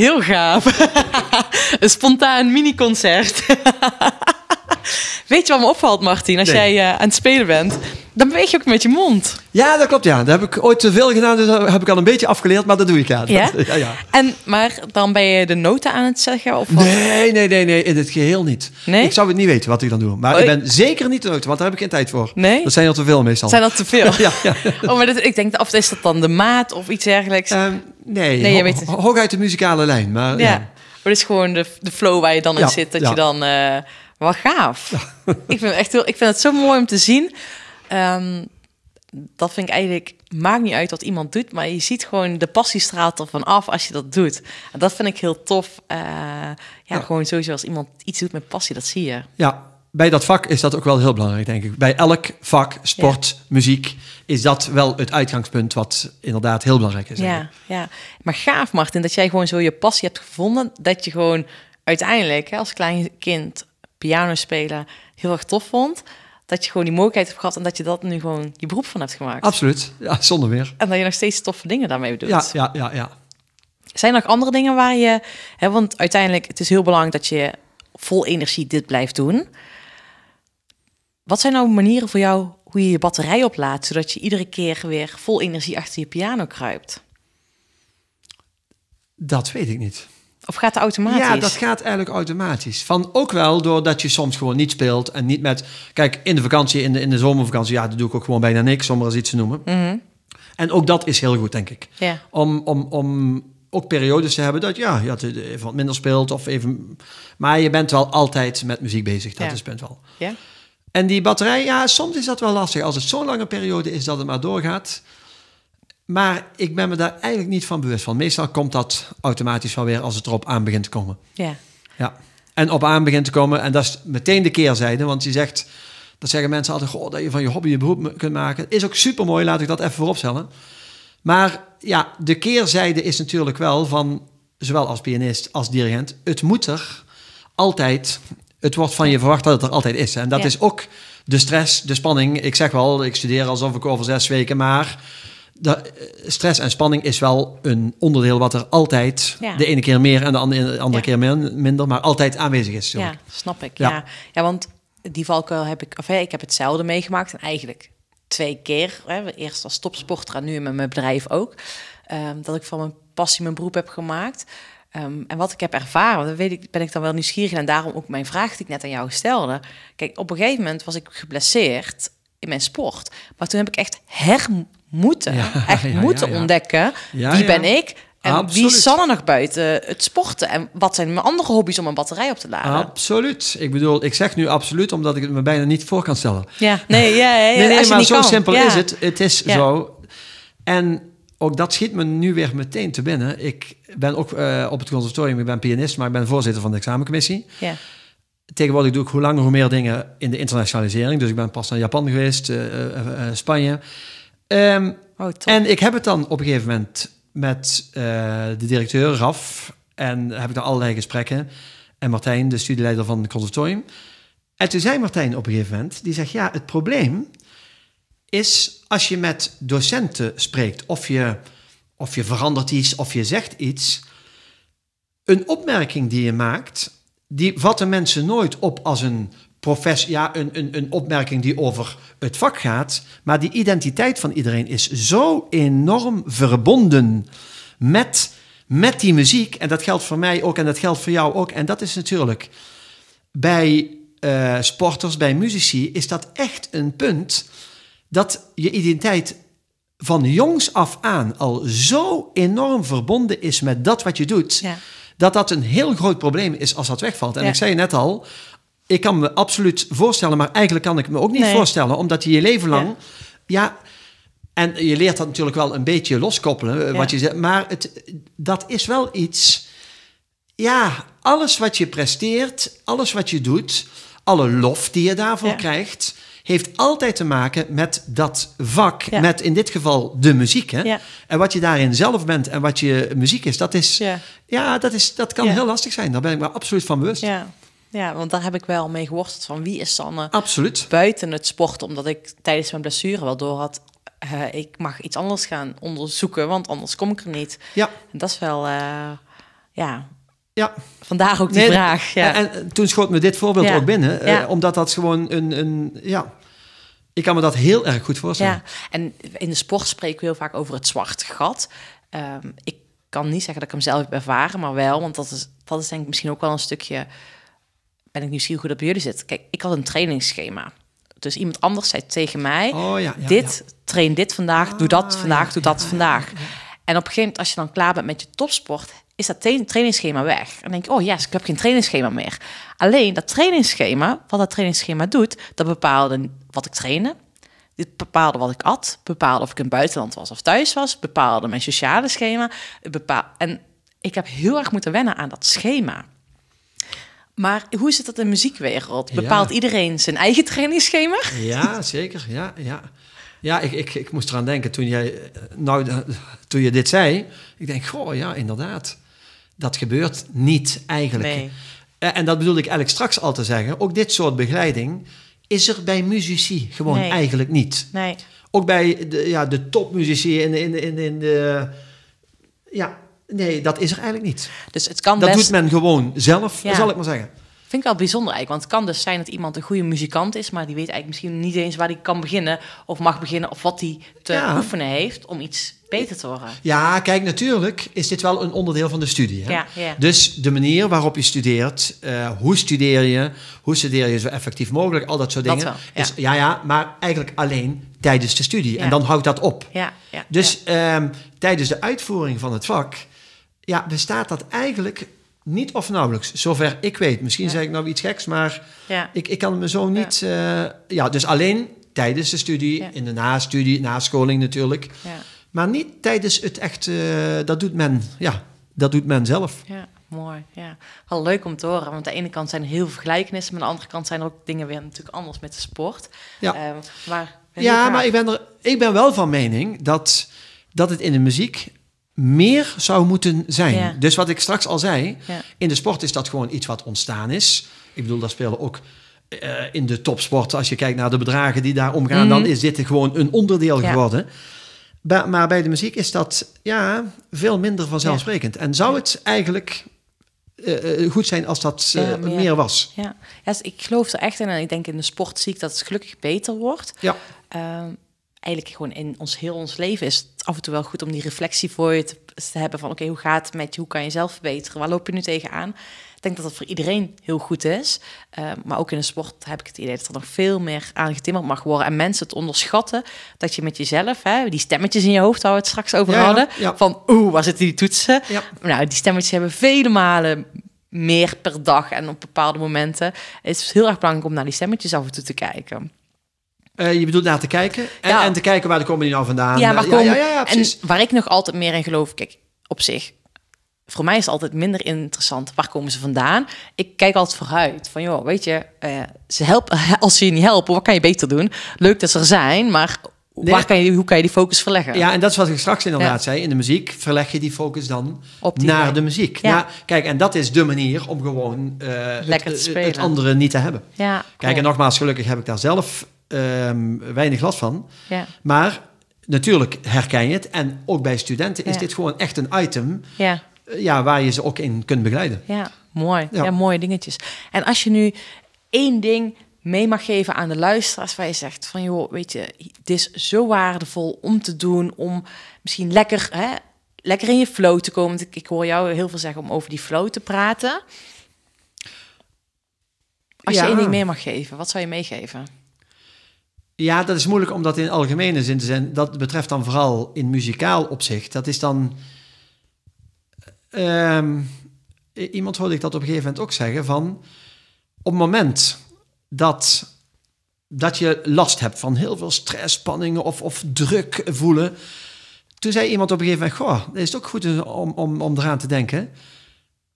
Heel gaaf. <laughs> een spontaan mini-concert. <laughs> Weet je wat me opvalt, Martin? Als jij eh, aan het spelen bent, dan beweeg je ook met je mond. Ja, dat klopt. Ja. Dat heb ik ooit te veel gedaan, dus dat heb ik al een beetje afgeleerd, maar dat doe ik ja. Ja? ja, En, maar dan ben je de noten aan het zeggen? Of nee, nee, nee, nee, in het geheel niet. Nee? Ik zou het niet weten wat ik dan doe. Maar ik ben zeker niet de noten, want daar heb ik geen tijd voor. Nee? Dat zijn al te veel meestal. Zijn dat te veel? <laughs> ja, ja, Oh, maar dat, ik denk, of is dat dan de maat of iets dergelijks? Ehm, Nee, nee uit hooguit de muzikale lijn. Maar, ja. Maar het is gewoon de, de flow waar je dan in zit, dat je dan... Uh, wat gaaf. ik, vind het echt heel, ik vind het zo mooi om te zien. Ehm, dat vind ik eigenlijk, maakt niet uit wat iemand doet, maar je ziet gewoon de passiestraat ervan af als je dat doet. En dat vind ik heel tof. Eh, ja, gewoon sowieso als iemand iets doet met passie, dat zie je. Ja, bij dat vak is dat ook wel heel belangrijk, denk ik. Bij elk vak, sport, muziek, is dat wel het uitgangspunt wat inderdaad heel belangrijk is. Ja, ja. Maar gaaf, Martin, dat jij gewoon zo je passie hebt gevonden. Dat je gewoon uiteindelijk hè, als klein kind piano spelen heel erg tof vond. Dat je gewoon die mogelijkheid hebt gehad en dat je dat nu gewoon je beroep van hebt gemaakt. Absoluut, ja, zonder meer. En dat je nog steeds toffe dingen daarmee doet. Ja, ja, ja. ja. Zijn er nog andere dingen waar je... Hè, want uiteindelijk, het is heel belangrijk dat je vol energie dit blijft doen. Wat zijn nou manieren voor jou hoe je je batterij oplaadt, zodat je iedere keer weer vol energie achter je piano kruipt? Dat weet ik niet. Of gaat het automatisch? Ja, dat gaat eigenlijk automatisch. Van ook wel doordat je soms gewoon niet speelt en niet met. Kijk, in de vakantie, in de, in de zomervakantie, ja, dat doe ik ook gewoon bijna niks, om maar eens iets te noemen. Mhm. En ook dat is heel goed, denk ik. Ja. Om, om, om ook periodes te hebben dat ja, je even wat minder speelt of even. Maar je bent wel altijd met muziek bezig, dat is best wel. Ja. En die batterij, ja, soms is dat wel lastig. Als het zo'n lange periode is dat het maar doorgaat. Maar ik ben me daar eigenlijk niet van bewust van. Meestal komt dat automatisch wel weer als het erop aan begint te komen. Ja. ja. En op aan begint te komen, en dat is meteen de keerzijde, want je zegt, dat zeggen mensen altijd, goh, dat je van je hobby je beroep kunt maken. Is ook super mooi, laat ik dat even vooropstellen. Maar ja, de keerzijde is natuurlijk wel van, zowel als pianist als dirigent, het moet er altijd het wordt van je verwacht dat het er altijd is. En dat is ook de stress, de spanning. Ik zeg wel, ik studeer alsof ik over zes weken, maar de, eh, stress en spanning is wel een onderdeel wat er altijd, de ene keer meer en de andere, keer minder, maar altijd aanwezig is. Ja, snap ik. Ja. Ja. want die valkuil heb ik, of hè, ik heb hetzelfde meegemaakt en eigenlijk twee keer. Hè, eerst als topsporter en nu met mijn bedrijf ook. Ehm, dat ik van mijn passie mijn beroep heb gemaakt. Ehm, en wat ik heb ervaren, daar weet ik, ben ik dan wel nieuwsgierig. En daarom ook mijn vraag die ik net aan jou stelde. Kijk, op een gegeven moment was ik geblesseerd in mijn sport. Maar toen heb ik echt her ja, <laughs> echt moeten ontdekken. wie ben ik? En wie zal er nog buiten het sporten? En wat zijn mijn andere hobby's om een batterij op te laden? Absoluut. Ik bedoel, ik zeg nu absoluut omdat ik het me bijna niet voor kan stellen. Ja, nee, ja, <laughs> nee, nee, maar zo kan. simpel is het. Het is zo. En ook dat schiet me nu weer meteen te binnen. Ik ben ook eh, op het conservatorium, ik ben pianist, maar ik ben voorzitter van de examencommissie. Ja. Tegenwoordig doe ik hoe langer hoe meer dingen in de internationalisering. Dus ik ben pas naar Japan geweest, uh, Spanje. Ehm, oh, en ik heb het dan op een gegeven moment met de directeur, Raf, en heb ik dan allerlei gesprekken. En Martijn, de studieleider van het conservatorium. En toen zei Martijn op een gegeven moment, die zegt, ja, het probleem is als je met docenten spreekt, of je, of je verandert iets of je zegt iets, een opmerking die je maakt, die vatten mensen nooit op als een profess, ja, een, een, een opmerking die over het vak gaat, maar die identiteit van iedereen is zo enorm verbonden met, met die muziek. En dat geldt voor mij ook en dat geldt voor jou ook. En dat is natuurlijk bij eh, sporters, bij muzici, is dat echt een punt dat je identiteit van jongs af aan al zo enorm verbonden is met dat wat je doet, ja. dat dat een heel groot probleem is als dat wegvalt. En ik zei net al, ik kan me absoluut voorstellen, maar eigenlijk kan ik me ook niet voorstellen, omdat je je leven lang, ja. en je leert dat natuurlijk wel een beetje loskoppelen, eh, wat je zegt, maar het, dat is wel iets. Ja, alles wat je presteert, alles wat je doet, alle lof die je daarvoor krijgt, heeft altijd te maken met dat vak, met in dit geval de muziek. Hè? En wat je daarin zelf bent en wat je muziek is, dat, is, ja. ja dat, is, dat kan heel lastig zijn. Daar ben ik me absoluut van bewust. Ja, want daar heb ik wel mee geworsteld van wie is Sanne Absoluut. buiten het sport. Omdat ik tijdens mijn blessure wel door had, eh, ik mag iets anders gaan onderzoeken, want anders kom ik er niet. Ja. dat is wel, eh, ja, ja. Vandaag ook die vraag. Ja. En, toen schoot me dit voorbeeld ook binnen. Eh, omdat dat gewoon een, een... Ja, ik kan me dat heel erg goed voorstellen. Ja. En in de sport spreken we heel vaak over het zwarte gat. Ehm, ik kan niet zeggen dat ik hem zelf heb ervaren, maar wel. Want dat is, dat is denk ik misschien ook wel een stukje... Ben ik nieuwsgierig hoe dat bij jullie zit. Kijk, ik had een trainingsschema. Dus iemand anders zei tegen mij... Oh, ja, dit, train dit vandaag, doe dat ah, vandaag, doe dat vandaag. En op een gegeven moment, als je dan klaar bent met je topsport is dat trainingsschema weg. En denk ik, oh ja, ik heb geen trainingsschema meer. Alleen dat trainingsschema, wat dat trainingsschema doet, dat bepaalde wat ik trainde. Dit bepaalde wat ik at, bepaalde of ik in het buitenland was of thuis was, bepaalde mijn sociale schema. Bepaal... En ik heb heel erg moeten wennen aan dat schema. Maar hoe zit dat in de muziekwereld? Bepaalt iedereen zijn eigen trainingsschema? Ja, zeker. Ja, ja. ja ik, ik, ik moest eraan denken toen, jij, eh, nou, eh, toen je dit zei. Ik denk, goh, ja, inderdaad dat gebeurt niet eigenlijk. Eh, en dat bedoelde ik eigenlijk straks al te zeggen. Ook dit soort begeleiding is er bij muzici gewoon eigenlijk niet. Nee. Ook bij de, ja, de topmuzici in, in, in, de... Ja, nee, dat is er eigenlijk niet. Dus het kan dat doet men gewoon zelf, zal ik maar zeggen. Vind ik wel bijzonder eigenlijk. Want het kan dus zijn dat iemand een goede muzikant is, maar die weet eigenlijk misschien niet eens waar hij kan beginnen of mag beginnen of wat hij te oefenen heeft om iets beter te worden. Ja, kijk, natuurlijk is dit wel een onderdeel van de studie. Hè? Ja, ja. Dus de manier waarop je studeert, eh, hoe studeer je, hoe studeer je zo effectief mogelijk, al dat soort dingen. Dat wel, ja. ja, maar eigenlijk alleen tijdens de studie. En dan houdt dat op. Ja, dus ehm, tijdens de uitvoering van het vak ja, bestaat dat eigenlijk niet of nauwelijks, zover ik weet. Misschien ja. zeg ik nou iets geks, maar ja. ik, ik kan me zo niet... Ja, eh, ja dus alleen tijdens de studie, in de na-studie, nascholing natuurlijk. Maar niet tijdens het echt... dat doet men, ja, dat doet men zelf. Ja, mooi. Ja. Wel leuk om te horen, want aan de ene kant zijn er heel veel gelijkenissen... maar aan de andere kant zijn er ook dingen weer natuurlijk anders met de sport. Ja, ehm, maar, ja maar ik ben, er, ik ben wel van mening dat, dat het in de muziek meer zou moeten zijn. Dus wat ik straks al zei, in de sport is dat gewoon iets wat ontstaan is. Ik bedoel, dat spelen ook eh, in de topsport, als je kijkt naar de bedragen die daar omgaan, dan mhm. is dit gewoon een onderdeel geworden. maar bij de muziek is dat ja, veel minder vanzelfsprekend. En zou het eigenlijk eh, eh, goed zijn als dat meer. was. Ja. ja ik geloof er echt in. En ik denk in de sport zie ik dat het gelukkig beter wordt. Ja. Ehm, eigenlijk gewoon in ons heel ons leven is af en toe wel goed om die reflectie voor je te, hebben van oké, hoe gaat het met je? Hoe kan je zelf verbeteren? Waar loop je nu tegenaan? Ik denk dat dat voor iedereen heel goed is. Ehm, maar ook in de sport heb ik het idee dat er nog veel meer aangetimmerd mag worden. En mensen het onderschatten dat je met jezelf, hè, die stemmetjes in je hoofd waar we het straks over hadden. Van oeh, waar zitten die toetsen? Nou, die stemmetjes hebben vele malen meer per dag en op bepaalde momenten. Het is heel erg belangrijk om naar die stemmetjes af en toe te kijken. Eh, je bedoelt naar te kijken en, en, te kijken waar de die nou vandaan... Ja, eh, maar ja, ja, en waar ik nog altijd meer in geloof, kijk, op zich... Voor mij is het altijd minder interessant. Waar komen ze vandaan? Ik kijk altijd vooruit. Van joh, weet je, eh, ze helpen, <laughs> als ze je niet helpen, wat kan je beter doen? Leuk dat ze er zijn, maar Waar kan je, hoe kan je die focus verleggen? Ja, en dat is wat ik straks inderdaad zei. In de muziek verleg je die focus dan naar de muziek. Ja. Nou, kijk, en dat is de manier om gewoon uh, het, het, andere niet te hebben. Ja, kijk, en nogmaals, gelukkig heb ik daar zelf Ehm, weinig last van. Ja. Maar natuurlijk herken je het. En ook bij studenten is dit gewoon echt een item ja. Eh, ja, waar je ze ook in kunt begeleiden. Ja, mooi. Ja. mooie dingetjes. En als je nu één ding mee mag geven aan de luisteraars waar je zegt van joh, weet je, dit is zo waardevol om te doen, om misschien lekker, hè, lekker in je flow te komen. Want ik, hoor jou heel veel zeggen om over die flow te praten. Als je één ding mee mag geven, wat zou je meegeven? Ja, dat is moeilijk om dat in algemene zin te zijn. Dat betreft dan vooral in muzikaal opzicht. Dat is dan. Ehm, iemand hoorde ik dat op een gegeven moment ook zeggen van. Op het moment dat, dat je last hebt van heel veel stress, spanningen of, of druk voelen. Toen zei iemand op een gegeven moment: Goh, dat is ook goed om, om, om eraan te denken.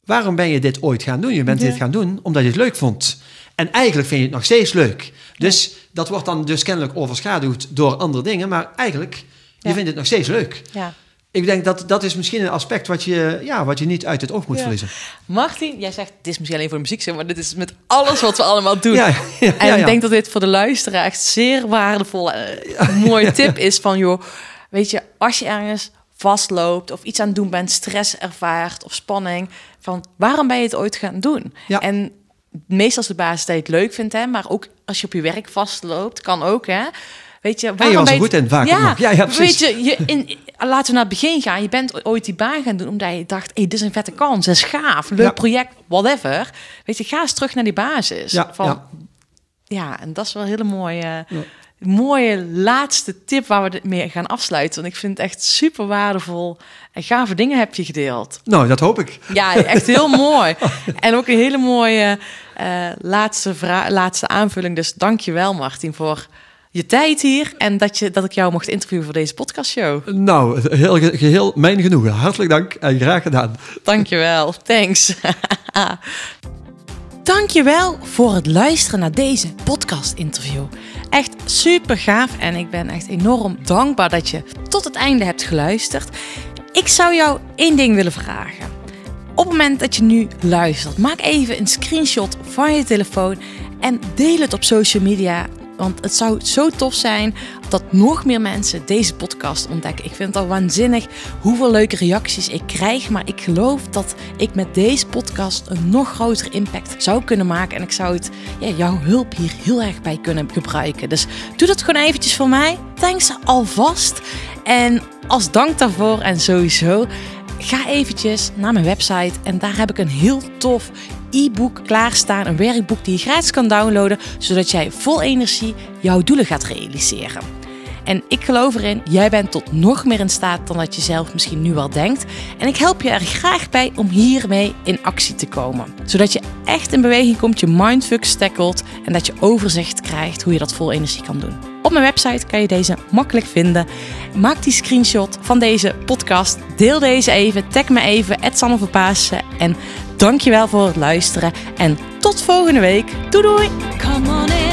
Waarom ben je dit ooit gaan doen? Je bent dit gaan doen omdat je het leuk vond. En eigenlijk vind je het nog steeds leuk. Dus dat wordt dan dus kennelijk overschaduwd door andere dingen. Maar eigenlijk, je vindt het nog steeds leuk. Ja. Ik denk dat dat is misschien een aspect wat je, ja, wat je niet uit het oog moet ja. verliezen. Martin, jij zegt, dit is misschien alleen voor de muziek, maar dit is met alles wat we <laughs> allemaal doen. Ja, en ik denk dat dit voor de luisteraar echt zeer waardevol, eh, een mooie <laughs> tip is van, joh, weet je, als je ergens vastloopt of iets aan het doen bent, stress ervaart of spanning, van waarom ben je het ooit gaan doen? En meestal is de basis dat je het leuk vindt, hè, maar ook als je op je werk vastloopt, kan ook hè. Weet je, waarom je was je... goed en vaak ja, ja, ja, Weet je, je in, laten we naar het begin gaan. Je bent ooit die baan gaan doen omdat je dacht... hey, dit is een vette kans, een is gaaf, leuk ja. project, whatever. Weet je, ga eens terug naar die basis. Ja, van, ja. ja en dat is wel een hele mooie... Ja mooie laatste tip waar we mee gaan afsluiten. Want ik vind het echt super waardevol en gave dingen heb je gedeeld. Nou, dat hoop ik. Ja, echt heel <laughs> mooi. En ook een hele mooie eh, laatste, laatste aanvulling. Dus dank je wel, Martin, voor je tijd hier en dat, je, dat ik jou mocht interviewen voor deze podcastshow. Nou, heel, geheel mijn genoegen. Hartelijk dank en graag gedaan. Dankjewel, thanks. <laughs> Dankjewel voor het luisteren naar deze podcast-interview. Echt super gaaf en ik ben echt enorm dankbaar dat je tot het einde hebt geluisterd. Ik zou jou één ding willen vragen. Op het moment dat je nu luistert, maak even een screenshot van je telefoon en deel het op social media want het zou zo tof zijn dat nog meer mensen deze podcast ontdekken. Ik vind het al waanzinnig hoeveel leuke reacties ik krijg. Maar ik geloof dat ik met deze podcast een nog groter impact zou kunnen maken. En ik zou het, ja, jouw hulp hier heel erg bij kunnen gebruiken. Dus doe dat gewoon eventjes voor mij. Thanks alvast. En als dank daarvoor en sowieso ga eventjes naar mijn website en daar heb ik een heel tof e-book klaarstaan. Een werkboek die je gratis kan downloaden, zodat jij vol energie jouw doelen gaat realiseren. En ik geloof erin, jij bent tot nog meer in staat dan dat je zelf misschien nu al denkt. En ik help je er graag bij om hiermee in actie te komen. Zodat je echt in beweging komt, je mindfuck tackelt en dat je overzicht krijgt hoe je dat vol energie kan doen. Op mijn website kan je deze makkelijk vinden. Maak die screenshot van deze podcast. Deel deze even. Tag me even. Sanne van En Dankjewel voor het luisteren en tot volgende week. Doei doei!